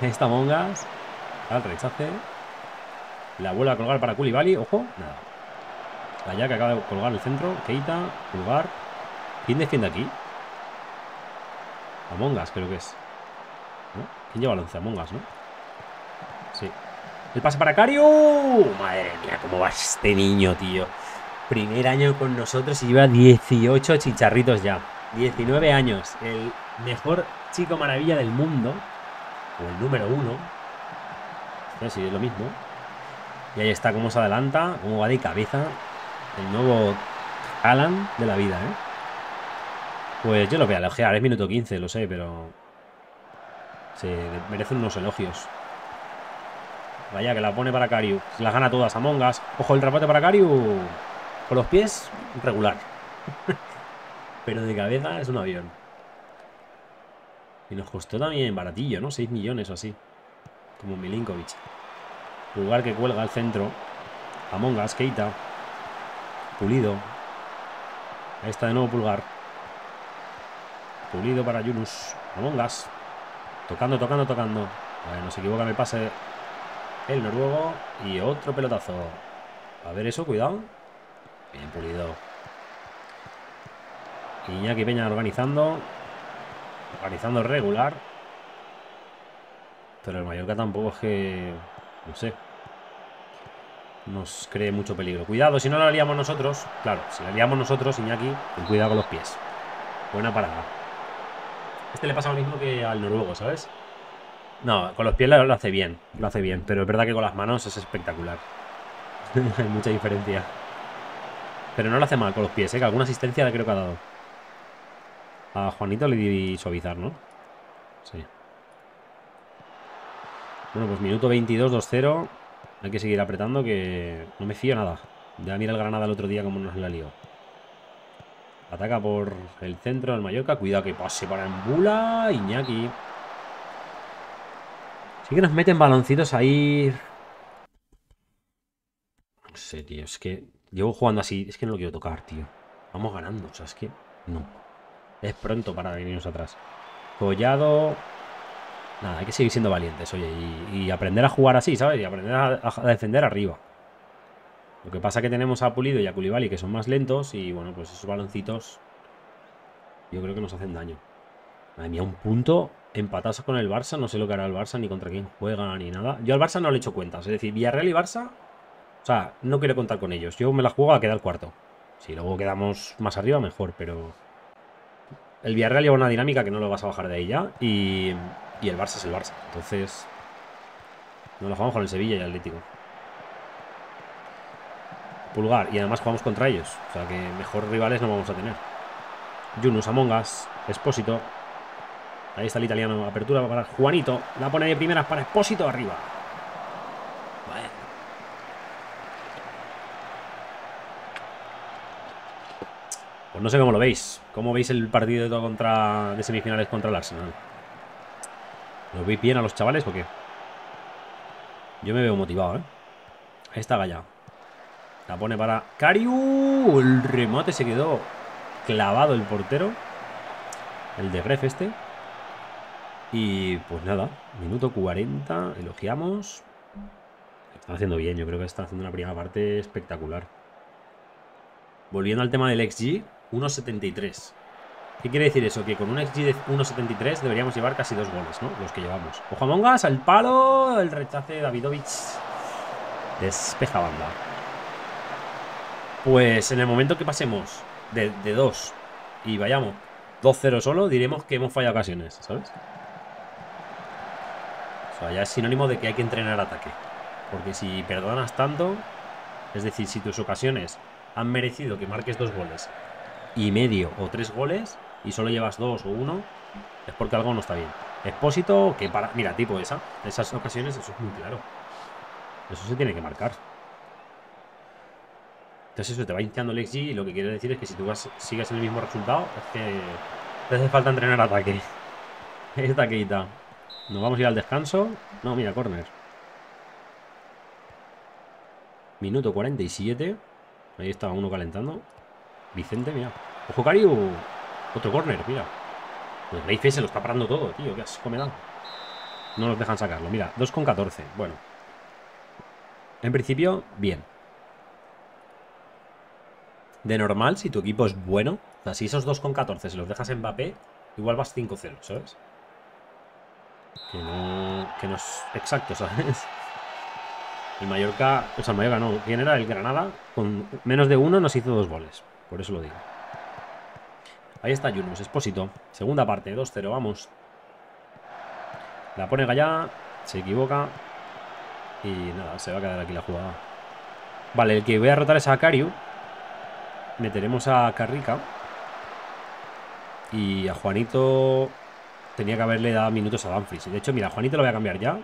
Ahí está Mongas. Al rechace. La vuelve a colgar para Culibali. Ojo, nada. Allá que acaba de colgar el centro. Keita, Pulgar. ¿Quién defiende aquí? a mongas creo que es lleva el ¿no? Sí. El pase para Cario. Madre mía, cómo va este niño, tío. Primer año con nosotros y lleva 18 chicharritos ya. 19 años. El mejor chico maravilla del mundo. O el número uno. No sé si es lo mismo. Y ahí está cómo se adelanta, cómo va de cabeza. El nuevo Alan de la vida, ¿eh? Pues yo lo voy a elogiar. Es minuto 15, lo sé, pero se merecen unos elogios. Vaya, que la pone para Kariu. Las gana todas a Mongas. Ojo, el trapote para Kariu. Con los pies, regular. Pero de cabeza es un avión. Y nos costó también baratillo, ¿no? 6 millones o así. Como Milinkovic. Pulgar que cuelga al centro. A Mongas, Keita. Pulido. Ahí está de nuevo Pulgar. Pulido para Yunus. mongas Tocando, tocando, tocando. Pues no se equivoca me pase el noruego. Y otro pelotazo. A ver eso, cuidado. Bien pulido. Iñaki Peña organizando. Organizando regular. Pero el Mallorca tampoco es que... No sé. Nos cree mucho peligro. Cuidado, si no lo liamos nosotros. Claro, si la liamos nosotros, Iñaki, cuidado con los pies. Buena parada. Este le pasa lo mismo que al noruego, ¿sabes? No, con los pies lo hace bien, lo hace bien, pero es verdad que con las manos es espectacular. Hay mucha diferencia. Pero no lo hace mal con los pies, ¿eh? Que alguna asistencia le creo que ha dado. A Juanito le di suavizar, ¿no? Sí. Bueno, pues minuto 22, 2-0. Hay que seguir apretando que no me fío nada. Ya mira el Granada el otro día como nos la lió. Ataca por el centro del Mallorca. Cuidado que pase para Embula. Iñaki. Sí que nos meten baloncitos ahí. No sé, tío. Es que llevo jugando así. Es que no lo quiero tocar, tío. Vamos ganando. O sea, es que no. Es pronto para venirnos atrás. Collado. Nada, hay que seguir siendo valientes, oye. Y, aprender a jugar así, ¿sabes? Y aprender a defender arriba. Lo que pasa es que tenemos a Pulido y a Culibali que son más lentos y bueno, pues esos baloncitos yo creo que nos hacen daño. Madre mía, un punto empatados con el Barça. No sé lo que hará el Barça, ni contra quién juega, ni nada. Yo al Barça no le he hecho cuentas. Es decir, Villarreal y Barça, o sea, no quiero contar con ellos. Yo me la juego a quedar cuarto. Si luego quedamos más arriba, mejor, pero... El Villarreal lleva una dinámica que no lo vas a bajar de ahí ya. Y, y el Barça es el Barça. Entonces, nos lo vamos con el Sevilla y el Atlético. Y además jugamos contra ellos. O sea que mejor rivales no vamos a tener. Yunus, Amongas, Espósito. Ahí está el italiano. Apertura para Juanito. La pone de primeras para Espósito arriba. Pues no sé cómo lo veis. ¿Cómo veis el partido de, contra, de semifinales contra el Arsenal? ¿Lo veis bien a los chavales o qué? Yo me veo motivado, ¿eh? Ahí está la pone para Kariu. El remate se quedó clavado el portero. El de ref este. Y pues nada, minuto 40, elogiamos. Está haciendo bien, yo creo que está haciendo una primera parte espectacular. Volviendo al tema del XG, 1.73. ¿Qué quiere decir eso? Que con un XG de 1.73 deberíamos llevar casi dos goles, ¿no? Los que llevamos. mongas al palo, el rechace de Davidovich. Despeja banda. Pues en el momento que pasemos de, 2 y vayamos 2-0 solo, diremos que hemos fallado ocasiones, ¿sabes? O sea, ya es sinónimo de que hay que entrenar ataque. Porque si perdonas tanto, es decir, si tus ocasiones han merecido que marques dos goles y medio o tres goles y solo llevas dos o uno, es porque algo no está bien. Expósito que para... Mira, tipo esa. Esas ocasiones, eso es muy claro. Eso se tiene que marcar. Entonces eso te va hinchando el XG y lo que quiere decir es que si tú vas, sigas en el mismo resultado, es que te hace falta entrenar ataque. Esta taquita. Nos vamos a ir al descanso. No, mira, corner. Minuto 47. Ahí estaba uno calentando. Vicente, mira. ¡Ojo, Kariu. Otro corner, mira. Pues Reife se lo está parando todo, tío. Qué has me No nos dejan sacarlo. Mira, 2 con 14. Bueno. En principio, bien. De normal, si tu equipo es bueno, o sea, si esos 2 con 14 se los dejas en Mbappé, igual vas 5-0, ¿sabes? Que no, que no es exacto, ¿sabes? El Mallorca, o sea, Mallorca no, ¿quién era? El Granada, con menos de uno nos hizo dos goles, por eso lo digo. Ahí está Yunus, expósito. Segunda parte, 2-0, vamos. La pone Gallá, se equivoca. Y nada, se va a quedar aquí la jugada. Vale, el que voy a rotar es a Akariu, meteremos a Carrica. Y a Juanito tenía que haberle dado minutos a y De hecho, mira, Juanito lo voy a cambiar ya.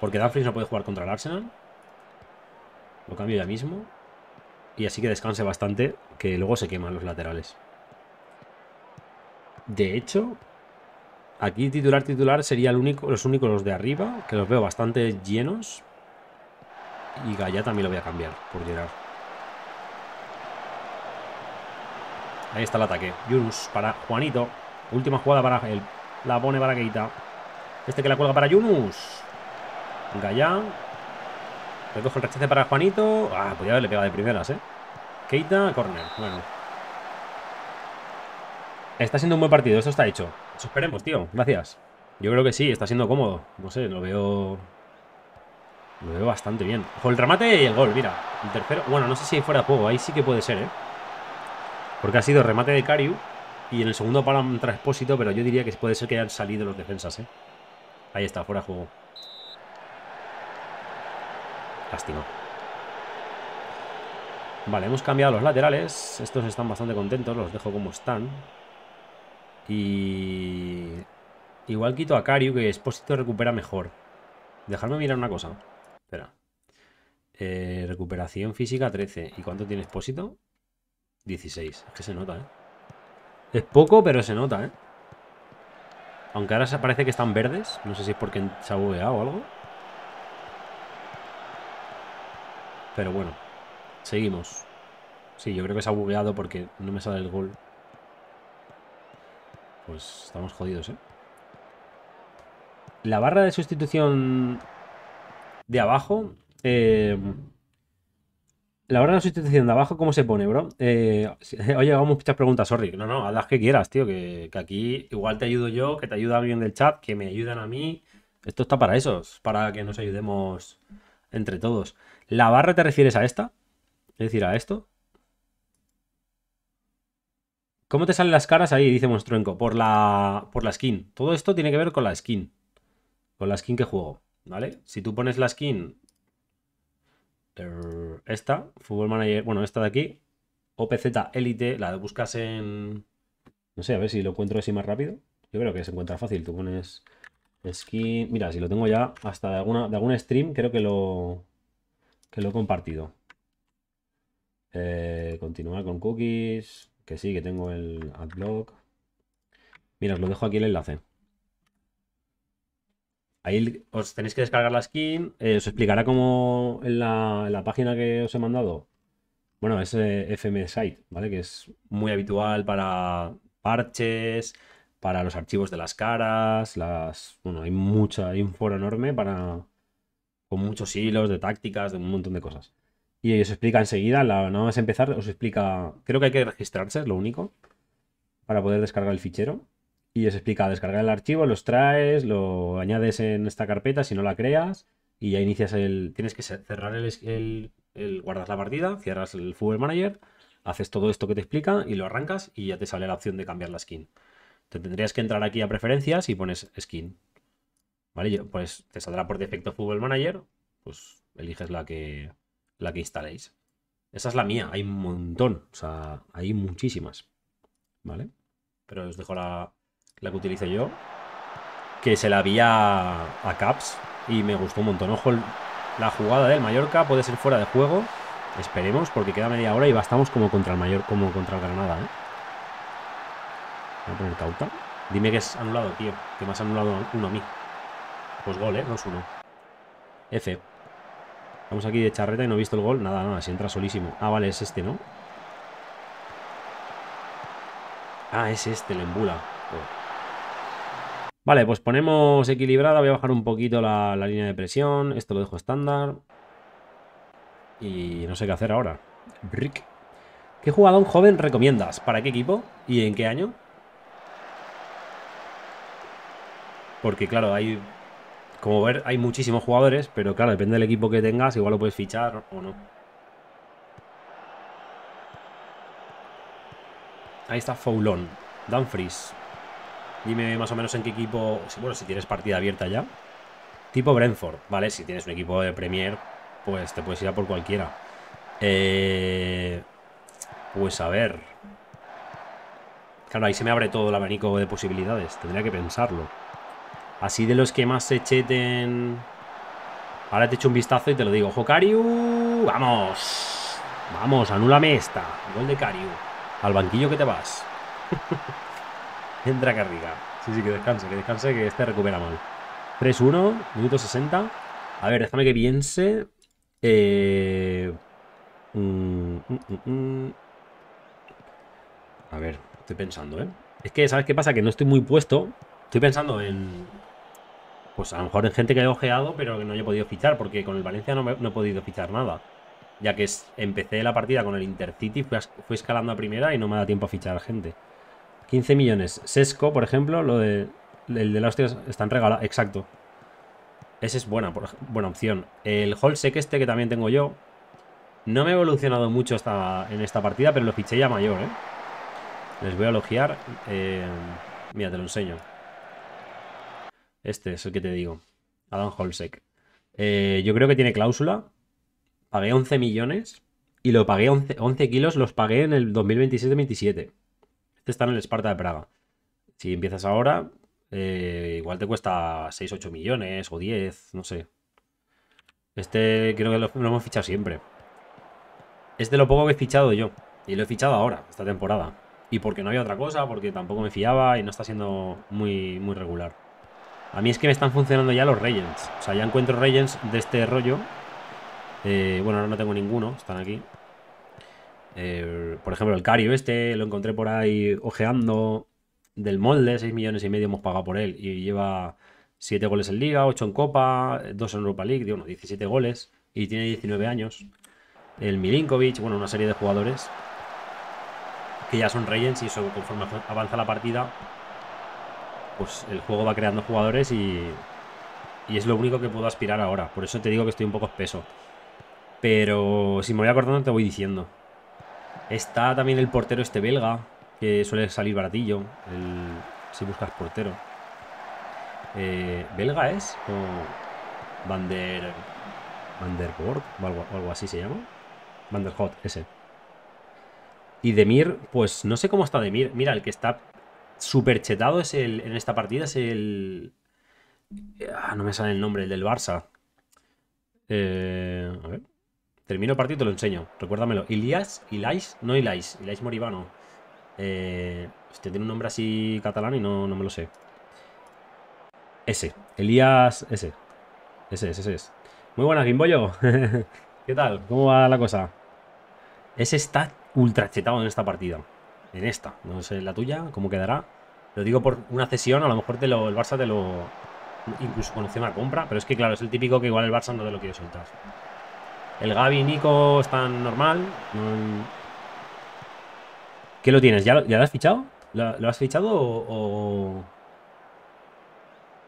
Porque Danfries no puede jugar contra el Arsenal. Lo cambio ya mismo. Y así que descanse bastante, que luego se queman los laterales. De hecho, aquí titular, titular sería los únicos los de arriba, que los veo bastante llenos. Y Gaya también lo voy a cambiar por llegar Ahí está el ataque. Yunus para Juanito. Última jugada para él. La pone para Keita. Este que la cuelga para Yunus. Gaya. Recoge el rechace para Juanito. Ah, podía haberle pegado de primeras, ¿eh? Keita, corner. Bueno. Está siendo un buen partido. eso está hecho. esperemos, tío. Gracias. Yo creo que sí. Está siendo cómodo. No sé, lo veo... Lo veo bastante bien. Ojo, el remate y el gol, mira. El tercero... Bueno, no sé si fuera de juego. Ahí sí que puede ser, ¿eh? Porque ha sido remate de Kariu y en el segundo para un expósito, pero yo diría que puede ser que hayan salido los defensas, ¿eh? Ahí está, fuera de juego. Lástima. Vale, hemos cambiado los laterales. Estos están bastante contentos, los dejo como están. Y... Igual quito a Kariu, que Expósito recupera mejor. Dejarme mirar una cosa. Espera. Eh, recuperación física 13. ¿Y cuánto tiene Expósito? 16. Es que se nota, ¿eh? Es poco, pero se nota, ¿eh? Aunque ahora parece que están verdes. No sé si es porque se ha bugueado o algo. Pero bueno. Seguimos. Sí, yo creo que se ha bugueado porque no me sale el gol. Pues estamos jodidos, ¿eh? La barra de sustitución de abajo... Eh, la hora de la sustitución de abajo, ¿cómo se pone, bro? Eh, oye, vamos muchas preguntas, sorry. No, no, haz las que quieras, tío, que, aquí igual te ayudo yo, que te ayuda alguien del chat, que me ayudan a mí. Esto está para eso, para que nos ayudemos entre todos. ¿La barra te refieres a esta? Es decir, a esto. ¿Cómo te salen las caras ahí? Dice Monstruenco. Por la, por la skin. Todo esto tiene que ver con la skin. Con la skin que juego, ¿vale? Si tú pones la skin esta, Fútbol Manager, bueno, esta de aquí, OPZ Elite, la buscas en... No sé, a ver si lo encuentro así más rápido. Yo creo que se encuentra fácil, tú pones skin... Mira, si lo tengo ya hasta de, alguna, de algún stream, creo que lo, que lo he compartido. Eh, continuar con cookies, que sí, que tengo el adblock. Mira, os lo dejo aquí el enlace. Ahí os tenéis que descargar la skin. Eh, os explicará cómo en la, página que os he mandado. Bueno, es eh, FM Site, ¿vale? Que es muy habitual para parches, para los archivos de las caras. Las, bueno, hay mucha, un foro enorme para. con muchos hilos de tácticas, de un montón de cosas. Y os explica enseguida, la, nada más empezar, os explica. Creo que hay que registrarse, es lo único. Para poder descargar el fichero. Y os explica descargar el archivo, los traes lo añades en esta carpeta si no la creas y ya inicias el... Tienes que cerrar el... guardas la partida, cierras el Football Manager, haces todo esto que te explica y lo arrancas y ya te sale la opción de cambiar la skin. Te tendrías que entrar aquí a preferencias y pones skin. ¿Vale? Pues te saldrá por defecto Football Manager, pues eliges la que, la que instaléis. Esa es la mía, hay un montón, o sea, hay muchísimas. ¿Vale? Pero os dejo la, la que utilice yo, que se la vi a, Caps y me gustó un montón. Ojo, la jugada del Mallorca puede ser fuera de juego. Esperemos, porque queda media hora y bastamos como contra el mayor como contra el Granada, ¿eh? Voy a poner cauta. Dime que es anulado, tío. Que me has anulado uno a mí. Pues gol, eh es uno F. Vamos aquí de charreta y no he visto el gol. Nada, nada. Si entra solísimo. Ah, vale, es este, ¿no? Ah, es este, el embula. Vale, pues ponemos equilibrada. Voy a bajar un poquito la, línea de presión. Esto lo dejo estándar. Y no sé qué hacer ahora. Rick. ¿Qué jugador joven recomiendas? ¿Para qué equipo? ¿Y en qué año? Porque claro, hay... Como ver, hay muchísimos jugadores, pero claro, depende del equipo que tengas, igual lo puedes fichar o no. Ahí está Foulon, Dumfries. Dime más o menos en qué equipo... Bueno, si tienes partida abierta ya. Tipo Brentford, ¿vale? Si tienes un equipo de Premier, pues te puedes ir a por cualquiera. Eh, pues a ver. Claro, ahí se me abre todo el abanico de posibilidades. Tendría que pensarlo. Así de los que más se cheten... Ahora te echo un vistazo y te lo digo. ¡Ojo, Kariu! ¡Vamos! ¡Vamos! ¡Anúlame esta! Gol de Kariu. Al banquillo que te vas. Entra Carriga Sí, sí, que descanse, que descanse, que este recupera mal. 3-1, minuto 60. A ver, déjame que piense. Eh, mm, mm, mm, a ver, estoy pensando, ¿eh? Es que, ¿sabes qué pasa? Que no estoy muy puesto. Estoy pensando en... Pues a lo mejor en gente que he ojeado, pero que no haya podido fichar, porque con el Valencia no, he podido fichar nada. Ya que empecé la partida con el Intercity, fui, fui escalando a primera y no me da tiempo a fichar gente. 15 millones. Sesco, por ejemplo, lo de, el de la hostia están regalados. Exacto. Esa es buena, buena opción. El Holsec este que también tengo yo. No me he evolucionado mucho en esta partida, pero lo fiché ya mayor, ¿eh? Les voy a elogiar. Eh, mira, te lo enseño. Este es el que te digo. Adam Holsek. Eh, yo creo que tiene cláusula. Pagué 11 millones y lo pagué 11, 11 kilos, los pagué en el 2027-27. Este está en el Esparta de Praga. Si empiezas ahora, eh, igual te cuesta 6, 8 millones o 10, no sé. Este creo que lo, hemos fichado siempre. Este lo poco que he fichado yo. Y lo he fichado ahora, esta temporada. Y porque no había otra cosa, porque tampoco me fiaba y no está siendo muy, muy regular. A mí es que me están funcionando ya los Regents. O sea, ya encuentro Regents de este rollo. Eh, bueno, ahora no tengo ninguno, están aquí. Eh, por ejemplo, el Cario este lo encontré por ahí ojeando del molde, 6 millones y medio hemos pagado por él y lleva 7 goles en Liga, 8 en Copa, 2 en Europa League, 17 goles y tiene 19 años. El Milinkovic, bueno, una serie de jugadores que ya son reyes y eso conforme avanza la partida, pues el juego va creando jugadores y, y es lo único que puedo aspirar ahora. Por eso te digo que estoy un poco espeso. Pero si me voy acordando te voy diciendo. Está también el portero este belga, que suele salir baratillo, si buscas portero. Eh, ¿Belga es? ¿O Van der... o algo, así se llama? Van der Hot, ese. Y Demir, pues no sé cómo está Demir. Mira, el que está súper chetado es el, en esta partida es el... Ah, no me sale el nombre, el del Barça. Eh, a ver. Termino el partido y te lo enseño. Recuérdamelo. Ilias, Ilais, no Ilais. Ilais Moribano. Eh, este tiene un nombre así catalán y no, me lo sé. Ese. Elías ese. Ese, ese, ese es. Muy buenas, Gimbollo. ¿Qué tal? ¿Cómo va la cosa? Ese está ultra chetado en esta partida. En esta. No sé la tuya, cómo quedará. Lo digo por una cesión, a lo mejor el Barça te lo... Incluso conoce una compra, pero es que claro, es el típico que igual el Barça no te lo quiere soltar. El Gabi y Nico están normal. ¿Qué lo tienes? ¿Ya, ya lo has fichado? ¿Lo, has fichado o,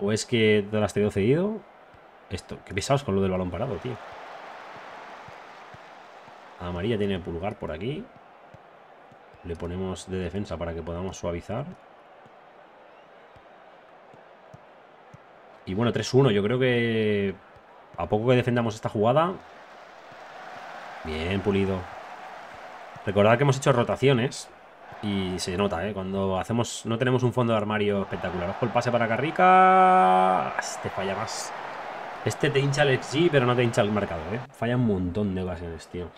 o, es que te lo has tenido cedido? Esto, qué pesados con lo del balón parado, tío. Amarilla tiene pulgar por aquí. Le ponemos de defensa para que podamos suavizar. Y bueno, 3-1. Yo creo que a poco que defendamos esta jugada, Bien pulido. Recordad que hemos hecho rotaciones. Y se nota, ¿eh? Cuando hacemos, no tenemos un fondo de armario espectacular. Ojo el pase para Carrica. Ah, este falla más. Este te hincha el XG, pero no te hincha el marcador, ¿eh? Falla un montón de ocasiones, tío.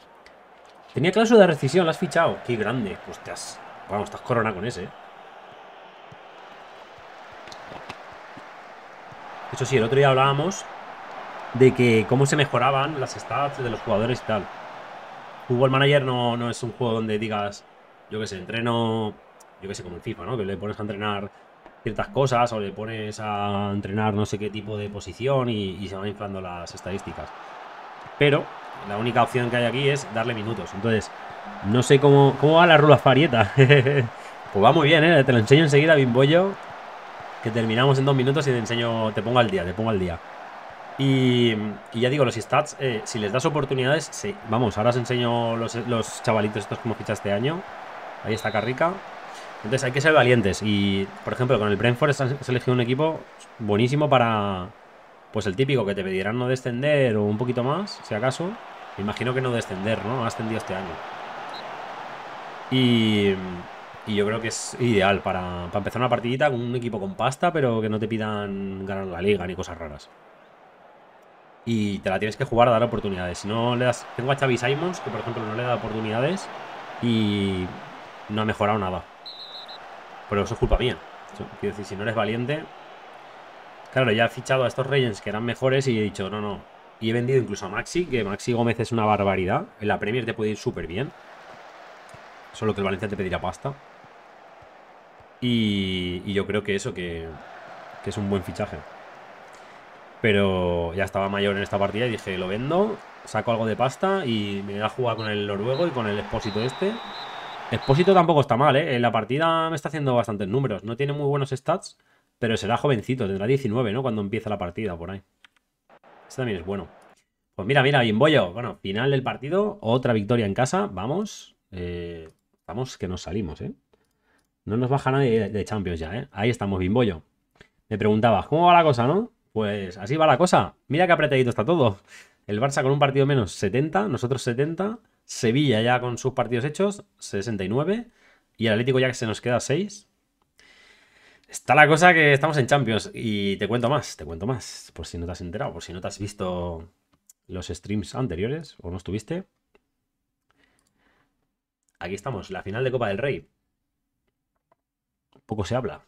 Tenía cláusula de rescisión, la has fichado. Qué grande. Hostias. Vamos, estás corona con ese, ¿eh? Eso sí, el otro día hablábamos de que cómo se mejoraban las stats de los jugadores y tal. Fútbol Manager no, no es un juego donde digas, yo que sé, entreno, yo que sé, como el FIFA, ¿no? Que le pones a entrenar ciertas cosas o le pones a entrenar no sé qué tipo de posición y, se van inflando las estadísticas. Pero la única opción que hay aquí es darle minutos. Entonces, no sé cómo, va la rula farieta. pues va muy bien, ¿eh? Te lo enseño enseguida, Bimbollo. Que terminamos en dos minutos y te enseño, te pongo al día, te pongo al día. Y, ya digo, los stats, eh, si les das oportunidades, sí. Vamos, ahora os enseño los, chavalitos estos como ficha este año. Ahí está Carrica. Entonces hay que ser valientes. Y, por ejemplo, con el Brentford has elegido un equipo buenísimo para... Pues el típico que te pedirán no descender o un poquito más, si acaso. Me imagino que no descender, ¿no? Ha ascendido este año. Y, yo creo que es ideal para empezar una partidita con un equipo con pasta, pero que no te pidan ganar la liga ni cosas raras y te la tienes que jugar a dar oportunidades. Si no le das... Tengo a Xavi Simons, que por ejemplo no le da oportunidades y no ha mejorado nada. Pero eso es culpa mía. Quiero decir, si no eres valiente... Claro, ya he fichado a estos Reyes que eran mejores y he dicho, no, no. Y he vendido incluso a Maxi, que Maxi Gómez es una barbaridad. En la Premier te puede ir súper bien. Solo que el Valencia te pedirá pasta. Y, yo creo que eso, que es un buen fichaje. Pero ya estaba mayor en esta partida y dije, lo vendo, saco algo de pasta y me voy a jugar con el noruego y con el expósito este. Expósito tampoco está mal, ¿eh? En la partida me está haciendo bastantes números. No tiene muy buenos stats, pero será jovencito. Tendrá 19, ¿no? Cuando empieza la partida, por ahí. Este también es bueno. Pues mira, mira, Bimbollo. Bueno, final del partido. Otra victoria en casa. Vamos. Eh, vamos, que nos salimos, ¿eh? No nos baja nadie de Champions ya, ¿eh? Ahí estamos, Bimbollo. Me preguntabas, ¿cómo va la cosa, no? Pues así va la cosa. Mira qué apretadito está todo. El Barça con un partido menos 70, nosotros 70. Sevilla ya con sus partidos hechos, 69. Y el Atlético ya que se nos queda 6. Está la cosa que estamos en Champions. Y te cuento más, te cuento más. Por si no te has enterado, por si no te has visto los streams anteriores o no estuviste. Aquí estamos, la final de Copa del Rey. Poco se habla.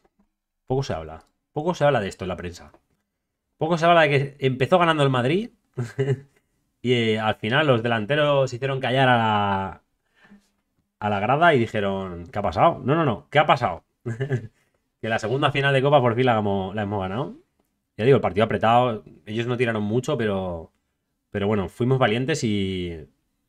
Poco se habla. Poco se habla de esto en la prensa. Poco se habla de que empezó ganando el Madrid y eh, al final los delanteros hicieron callar a la, a la grada y dijeron, ¿qué ha pasado? No, no, no, ¿qué ha pasado? que la segunda final de Copa por fin la, hemos, ganado. Ya digo, el partido apretado, ellos no tiraron mucho, pero, pero bueno, fuimos valientes y,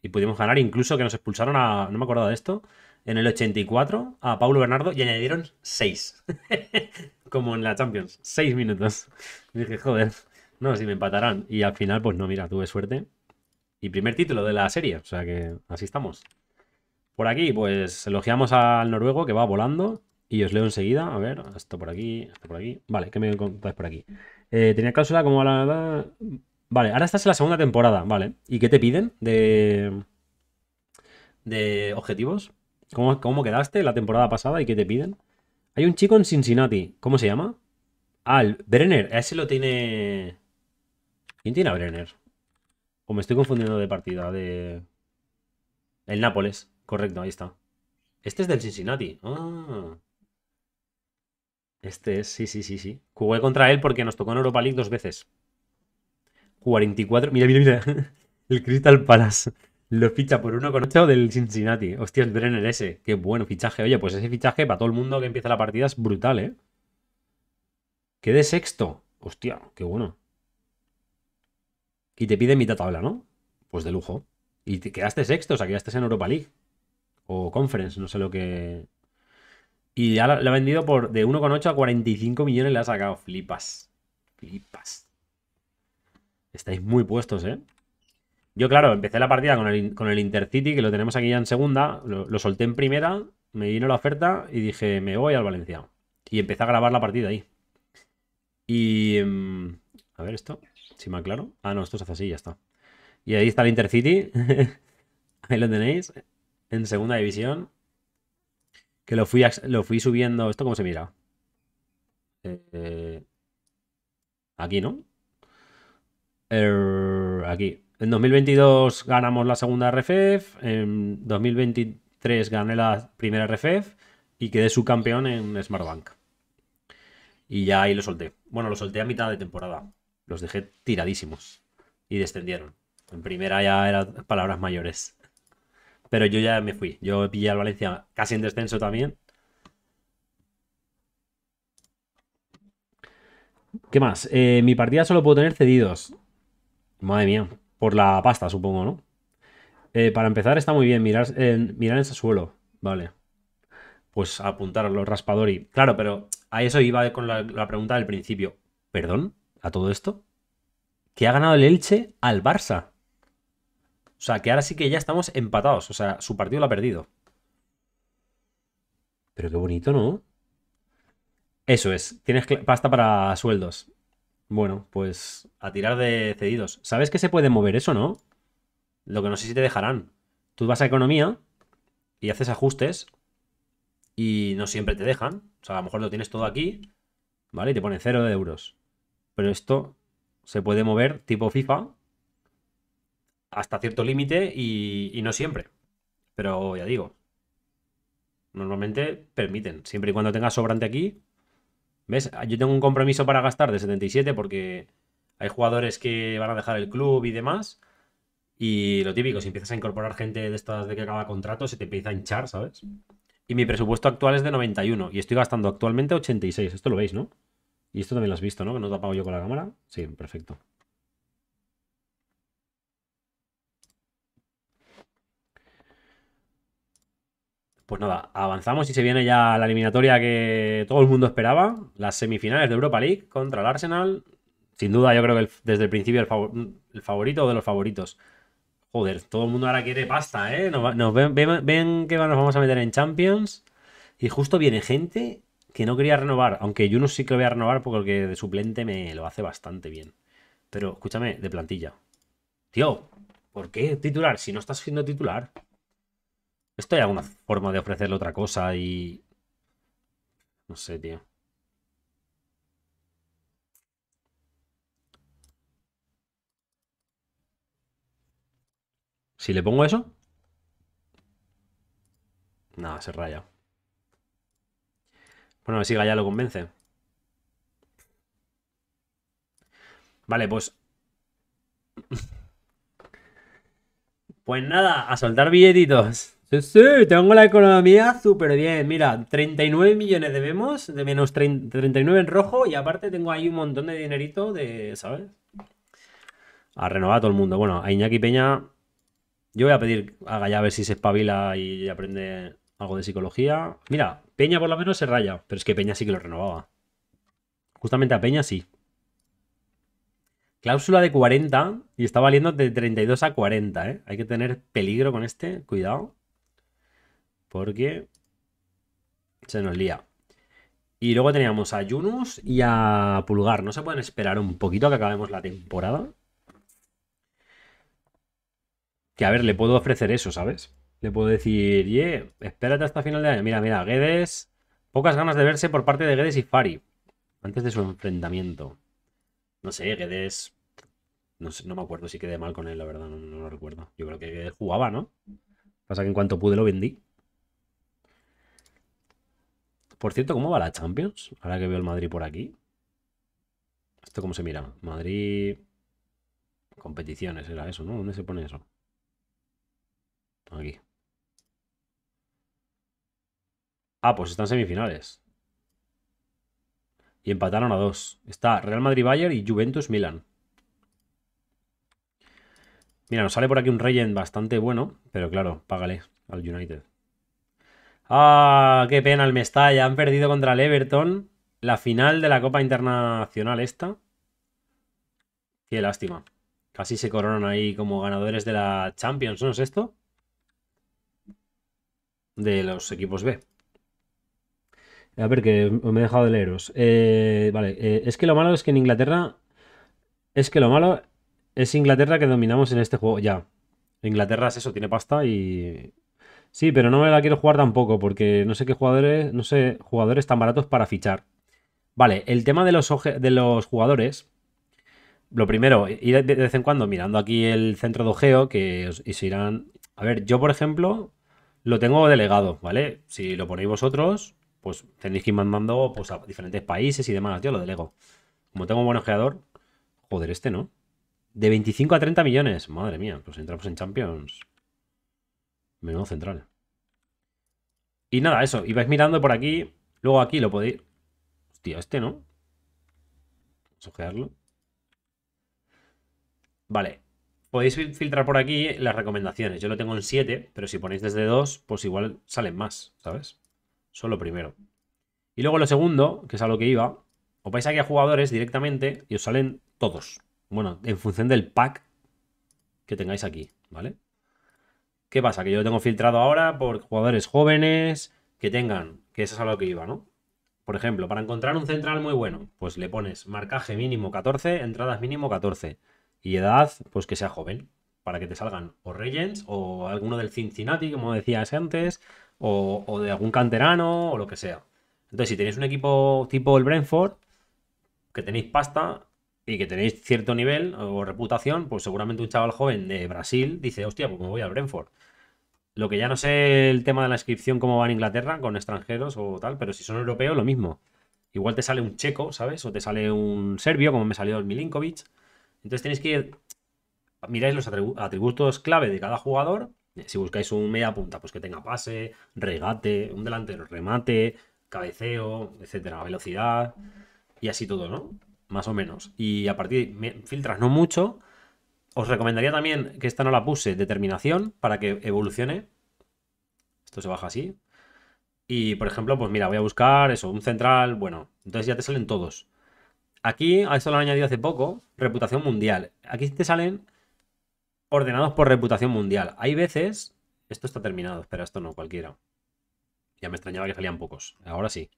y pudimos ganar, incluso que nos expulsaron a, no me acuerdo de esto, en el 84 a Paulo Bernardo y añadieron 6. Como en la Champions, 6 minutos. dije, joder, no, si me empatarán. Y al final, pues no, mira, tuve suerte. Y primer título de la serie, o sea que así estamos. Por aquí, pues elogiamos al noruego que va volando. Y os leo enseguida, a ver, esto por aquí, esto por aquí. Vale, ¿qué me contáis por aquí? Eh, tenía cláusula como la, la... Vale, ahora estás en la segunda temporada, vale. ¿Y qué te piden de, de objetivos? ¿Cómo, quedaste la temporada pasada y qué te piden? Hay un chico en Cincinnati. ¿Cómo se llama? Ah, el Brenner. Ese lo tiene... ¿Quién tiene a Brenner? O me estoy confundiendo de partida. De... El Nápoles. Correcto, ahí está. Este es del Cincinnati. Ah. Este es, sí, sí, sí, sí. Jugué contra él porque nos tocó en Europa League dos veces. 44. Mira, mira, mira. El Crystal Palace. Lo ficha por 1,8 del Cincinnati. Hostia, el Brenner ese. Qué bueno fichaje. Oye, pues ese fichaje para todo el mundo que empieza la partida es brutal, ¿eh? Quede sexto. Hostia, qué bueno. Y te pide mitad tabla, ¿no? Pues de lujo. Y te quedaste sexto, o sea, quedaste en Europa League. O Conference, no sé lo que... Y ya lo ha vendido por de 1,8 a 45 millones, le ha sacado. Flipas. Flipas. Estáis muy puestos, ¿eh? Yo, claro, empecé la partida con el, Intercity, que lo tenemos aquí ya en segunda. Lo, solté en primera, me vino la oferta y dije, me voy al Valencia. Y empecé a grabar la partida ahí. Y. Em, a ver esto, si me aclaro. Ah, no, esto se hace así ya está. Y ahí está el Intercity. ahí lo tenéis. En segunda división. Que lo fui, subiendo. ¿Esto cómo se mira? Eh, eh, aquí, ¿no? Eh, aquí. En 2022 ganamos la segunda RFF, en 2023 gané la primera RFF y quedé subcampeón en Smartbank. Y ya ahí lo solté. Bueno, lo solté a mitad de temporada. Los dejé tiradísimos y descendieron. En primera ya eran palabras mayores. Pero yo ya me fui. Yo pillé al Valencia casi en descenso también. ¿Qué más? Eh, mi partida solo puedo tener cedidos. Madre mía, por la pasta, supongo, ¿no? Eh, para empezar está muy bien mirar, eh, en mirar suelo, vale. Pues apuntar a los y... Claro, pero a eso iba con la, pregunta del principio. ¿Perdón? ¿A todo esto? ¿Qué ha ganado el Elche al Barça. O sea, que ahora sí que ya estamos empatados. O sea, su partido lo ha perdido. Pero qué bonito, ¿no? Eso es. Tienes pasta para sueldos. Bueno, pues a tirar de cedidos. ¿Sabes que se puede mover eso, no? Lo que no sé si te dejarán. Tú vas a economía y haces ajustes y no siempre te dejan. O sea, a lo mejor lo tienes todo aquí, ¿vale? Y te ponen cero de euros. Pero esto se puede mover tipo FIFA hasta cierto límite y no siempre. Pero ya digo, normalmente permiten, siempre y cuando tengas sobrante aquí, ¿Ves? Ah, yo tengo un compromiso para gastar de 77 porque hay jugadores que van a dejar el club y demás. Y lo típico, si empiezas a incorporar gente de estas de que acaba contrato, se te empieza a hinchar, ¿sabes? Y mi presupuesto actual es de 91 y estoy gastando actualmente 86. Esto lo veis, ¿no? Y esto también lo has visto, ¿no? Que no te apago yo con la cámara. Sí, perfecto. Pues nada, avanzamos y se viene ya la eliminatoria que todo el mundo esperaba, las semifinales de Europa League contra el Arsenal. Sin duda, yo creo que desde el principio el, favorito o favorito de los favoritos. Joder, todo el mundo ahora quiere pasta, ¿eh? ven, que nos vamos a meter en Champions. Y justo viene gente que no quería renovar, aunque yo no sé que lo voy a renovar porque de suplente me lo hace bastante bien. Pero escúchame, de plantilla. Tío, ¿por qué titular si no estás siendo titular? Esto hay alguna forma de ofrecerle otra cosa y... No sé, tío. Si le pongo eso... Nada, se raya. Bueno, a ver si Gaia lo convence. Vale, pues... Pues nada, a soltar billetitos. Sí, sí, tengo la economía súper bien. Mira, 39 millones de vemos, de menos 39 en rojo, y aparte tengo ahí un montón de dinerito de, ¿sabes? A renovar a todo el mundo. Bueno, a Iñaki Peña, yo voy a pedir a Gaya a ver si se espabila y aprende algo de psicología. Mira, Peña por lo menos se raya, pero es que Peña sí que lo renovaba. Justamente a Peña sí. Cláusula de 40 y está valiendo de 32 a 40, ¿eh? Hay que tener peligro con este, cuidado. Porque se nos lía. Y luego teníamos a Yunus y a Pulgar. ¿No se pueden esperar un poquito a que acabemos la temporada? Que a ver, le puedo ofrecer eso, ¿sabes? Le puedo decir, yeah, espérate hasta final de año. Mira, mira, Guedes. Pocas ganas de verse por parte de Guedes y Fari. Antes de su enfrentamiento. No sé, Guedes. No, me acuerdo si quedé mal con él, la verdad, no, lo recuerdo. Yo creo que jugaba, ¿no? Pasa que en cuanto pude lo vendí. Por cierto, ¿cómo va la Champions? Ahora que veo el Madrid por aquí. ¿Esto cómo se mira? Madrid. Competiciones, era eso, ¿no? ¿Dónde se pone eso? Aquí. Ah, pues están semifinales. Y empataron a dos. Está Real Madrid-Bayern y Juventus-Milan. Mira, nos sale por aquí un Regen bastante bueno, pero claro, págale al United. Ah, qué pena el Mestalla. Han perdido contra el Everton la final de la Copa Internacional esta. Qué lástima. Casi se coronan ahí como ganadores de la Champions, ¿no es esto? De los equipos B. A ver, que me he dejado de leeros. Eh, vale, eh, es que lo malo es que en Inglaterra... Es que lo malo es Inglaterra que dominamos en este juego. Ya. Inglaterra es eso, tiene pasta y, Sí, pero no me la quiero jugar tampoco, porque no sé qué jugadores, no sé, jugadores tan baratos para fichar. Vale, el tema de los, de los jugadores. Lo primero, ir de vez en cuando mirando aquí el centro de ojeo, que os, irán. A ver, yo, por ejemplo, lo tengo delegado, ¿vale? Si lo ponéis vosotros, pues tenéis que ir mandando pues, a diferentes países y demás. Yo lo delego. Como tengo un buen ojeador, joder, este, ¿no? De 25 a 30 millones. Madre mía, pues entramos en Champions. Menudo central. Y nada, eso. Y mirando por aquí. Luego aquí lo podéis... Hostia, este, ¿no? Vamos a ojearlo. Vale. Podéis filtrar por aquí las recomendaciones. Yo lo tengo en 7, pero si ponéis desde 2, pues igual salen más, ¿sabes? Solo primero. Y luego lo segundo, que es a lo que iba, os vais aquí a jugadores directamente y os salen todos. Bueno, en función del pack que tengáis aquí, ¿vale? ¿Qué pasa? Que yo lo tengo filtrado ahora por jugadores jóvenes que tengan, que eso es a lo que iba, ¿no? Por ejemplo, para encontrar un central muy bueno, pues le pones marcaje mínimo 14, entradas mínimo 14 y edad, pues que sea joven, para que te salgan o Regents o alguno del Cincinnati, como decías antes, o, o de algún canterano o lo que sea. Entonces, si tenéis un equipo tipo el Brentford, que tenéis pasta, y que tenéis cierto nivel o reputación, pues seguramente un chaval joven de Brasil dice, hostia, pues me voy al Brentford. Lo que ya no sé el tema de la inscripción, cómo va en Inglaterra con extranjeros o tal, pero si son europeos, lo mismo. Igual te sale un checo, ¿sabes? O te sale un serbio, como me salió el Milinkovic. Entonces tenéis que ir, miráis los atributos clave de cada jugador. Si buscáis un media punta, pues que tenga pase, regate, un delantero, remate, cabeceo, etcétera, velocidad y así todo, ¿no? más o menos. Y a partir de filtras no mucho. Os recomendaría también, que esta no la puse, determinación, para que evolucione. Esto se baja así. Y, por ejemplo, pues mira, voy a buscar eso, un central, bueno. Entonces ya te salen todos. Aquí, a esto lo han añadido hace poco, reputación mundial. Aquí te salen ordenados por reputación mundial. Hay veces... Esto está terminado, espera, esto no, cualquiera. Ya me extrañaba que salían pocos. Ahora sí.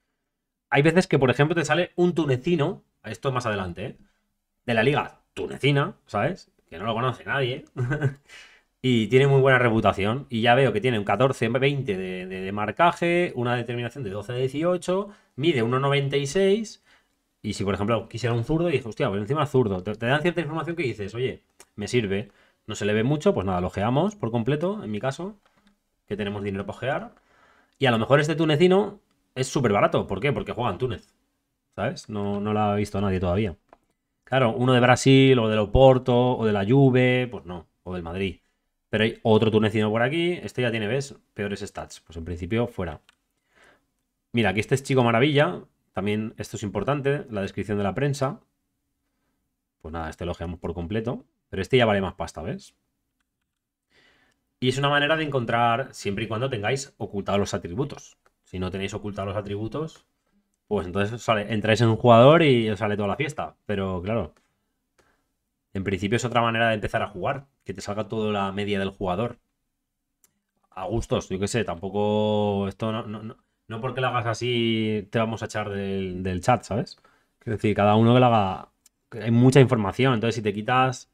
Hay veces que, por ejemplo, te sale un tunecino esto más adelante, ¿eh? de la liga tunecina, ¿sabes? Que no lo conoce nadie. y tiene muy buena reputación. Y ya veo que tiene un 14-20 de, de, marcaje, una determinación de 12-18, mide 1,96. Y si, por ejemplo, quisiera un zurdo, y dije, hostia, pues encima zurdo. Te, dan cierta información que dices, oye, me sirve. No se le ve mucho, pues nada, lo geamos por completo, en mi caso, que tenemos dinero para gear. Y a lo mejor este tunecino es súper barato. ¿Por qué? Porque juega en Túnez. ¿sabes? No, no la ha visto nadie todavía. Claro, uno de Brasil, o de Oporto, o de la Juve, pues no, o del Madrid. Pero hay otro tunecino por aquí, este ya tiene, ¿ves? Peores stats. Pues en principio, fuera. Mira, aquí este es Chico Maravilla, también esto es importante, la descripción de la prensa. Pues nada, este lo elogiamos por completo, pero este ya vale más pasta, ¿ves? Y es una manera de encontrar, siempre y cuando tengáis ocultados los atributos. Si no tenéis ocultados los atributos, pues entonces sale, entráis en un jugador y os sale toda la fiesta. Pero claro, en principio es otra manera de empezar a jugar, que te salga toda la media del jugador. A gustos, yo que sé, tampoco esto no, no, porque lo hagas así te vamos a echar del, del chat, ¿sabes? Es decir, cada uno que lo haga... Hay mucha información, entonces si te quitas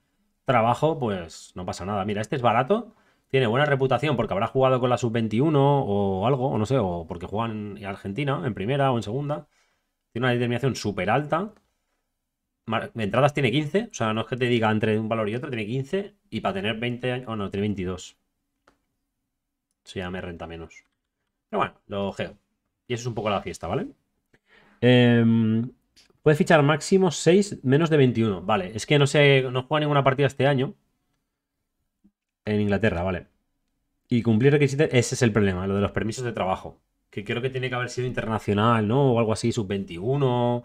trabajo, pues no pasa nada. Mira, este es barato, tiene buena reputación porque habrá jugado con la sub-21 o algo, o no sé, o porque juegan en Argentina, en primera o en segunda. Tiene una determinación súper alta. Entradas tiene 15, o sea, no es que te diga entre un valor y otro, tiene 15 y para tener 20 años, oh, no, tiene 22. Se ya me renta menos. Pero bueno, lo geo. Y eso es un poco la fiesta, ¿vale? Em, puede fichar máximo 6 menos de 21. Vale, es que no sé, no juega ninguna partida este año. En Inglaterra, vale. Y cumplir requisitos, ese es el problema, lo de los permisos de trabajo. Que creo que tiene que haber sido internacional, ¿no? O algo así, sub-21,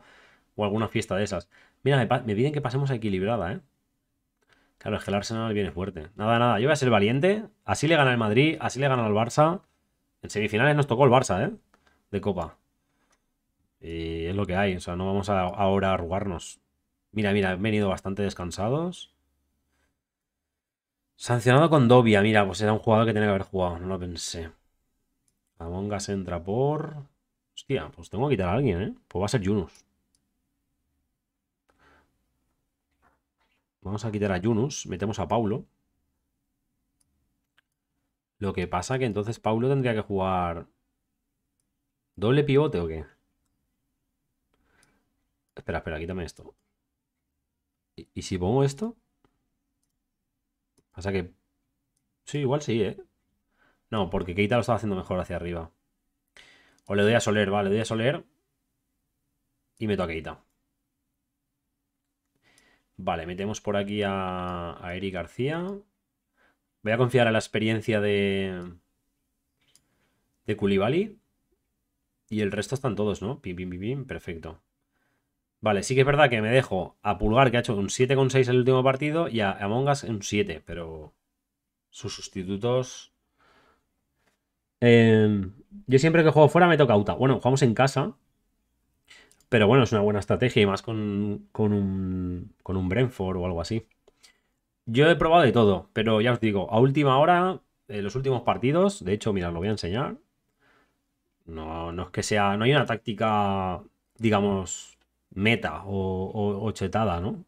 o alguna fiesta de esas. Mira, me, piden que pasemos a equilibrada, ¿eh? Claro, es que el Arsenal viene fuerte. Nada, nada, yo voy a ser valiente. Así le gana el Madrid, así le gana el Barça. En semifinales nos tocó el Barça, ¿eh? De Copa. Y es lo que hay, o sea, no vamos a ahora arrugarnos. Mira, mira, han venido bastante descansados. Sancionado con Dobia. Ah, mira, pues era un jugador que tenía que haber jugado. No lo pensé. Amongas se entra por... Hostia, pues tengo que quitar a alguien, ¿eh? Pues va a ser Yunus. Vamos a quitar a Yunus. Metemos a Paulo. Lo que pasa que entonces Paulo tendría que jugar... ¿Doble pivote o qué? Espera, espera, quítame esto. y si pongo esto? sea que... Sí, igual sí, ¿eh? No, porque Keita lo estaba haciendo mejor hacia arriba. O le doy a Soler, vale, le doy a Soler. Y meto a Keita. Vale, metemos por aquí a, Eric García. Voy a confiar a la experiencia de... De Culibali. Y el resto están todos, ¿no? Pim, pim, pim, pim. Perfecto. Vale, sí que es verdad que me dejo a Pulgar, que ha hecho un 7,6 el último partido, y a Among Us un 7, pero sus sustitutos... Em, yo siempre que juego fuera me toca auta. Bueno, jugamos en casa, pero bueno, es una buena estrategia y más con, con, un, con un Brentford o algo así. Yo he probado de todo, pero ya os digo, a última hora, los últimos partidos, de hecho, mira, lo voy a enseñar. No, no es que sea, no hay una táctica, digamos, meta o, chetada, ¿no?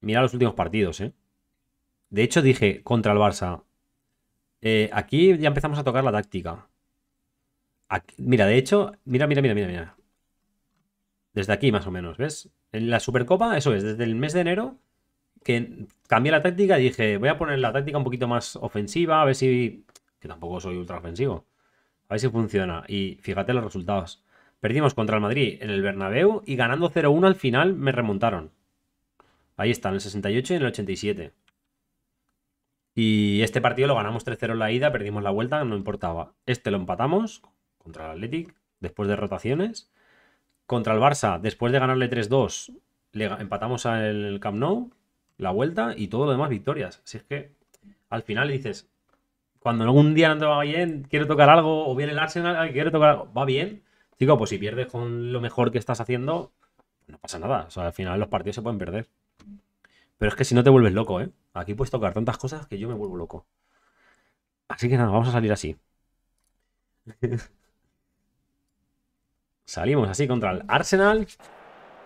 Mira los últimos partidos, ¿eh? De hecho, dije contra el Barça. Eh, aquí ya empezamos a tocar la táctica. mira, de hecho, mira, mira, mira, mira, mira. Desde aquí más o menos, ¿ves? En la Supercopa, eso es, desde el mes de enero, que cambié la táctica y dije, voy a poner la táctica un poquito más ofensiva, a ver si... Que tampoco soy ultra ofensivo. A ver si funciona. Y fíjate los resultados. Perdimos contra el Madrid en el Bernabéu y ganando 0-1 al final me remontaron. Ahí está, en el 68 y en el 87. Y este partido lo ganamos 3-0 en la ida, perdimos la vuelta, no importaba. Este lo empatamos contra el Athletic después de rotaciones. Contra el Barça, después de ganarle 3-2, le empatamos al Camp Nou, la vuelta y todo lo demás victorias. Así es que al final dices, cuando algún día no te va bien, quiero tocar algo, o viene el Arsenal, quiero tocar algo, va bien, digo, pues si pierdes con lo mejor que estás haciendo, no pasa nada. O sea, al final los partidos se pueden perder. Pero es que si no te vuelves loco, ¿eh? Aquí puedes tocar tantas cosas que yo me vuelvo loco. Así que nada, vamos a salir así. Salimos así contra el Arsenal.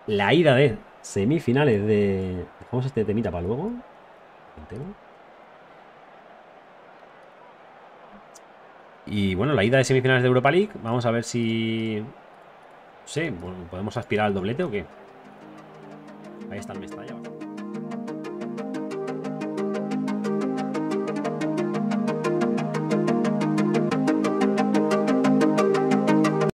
La ida de semifinales de... Dejamos este temita para luego. Y bueno, la ida de semifinales de Europa League. Vamos a ver si... No sé, ¿podemos aspirar al doblete o qué? Ahí está el Mestalla.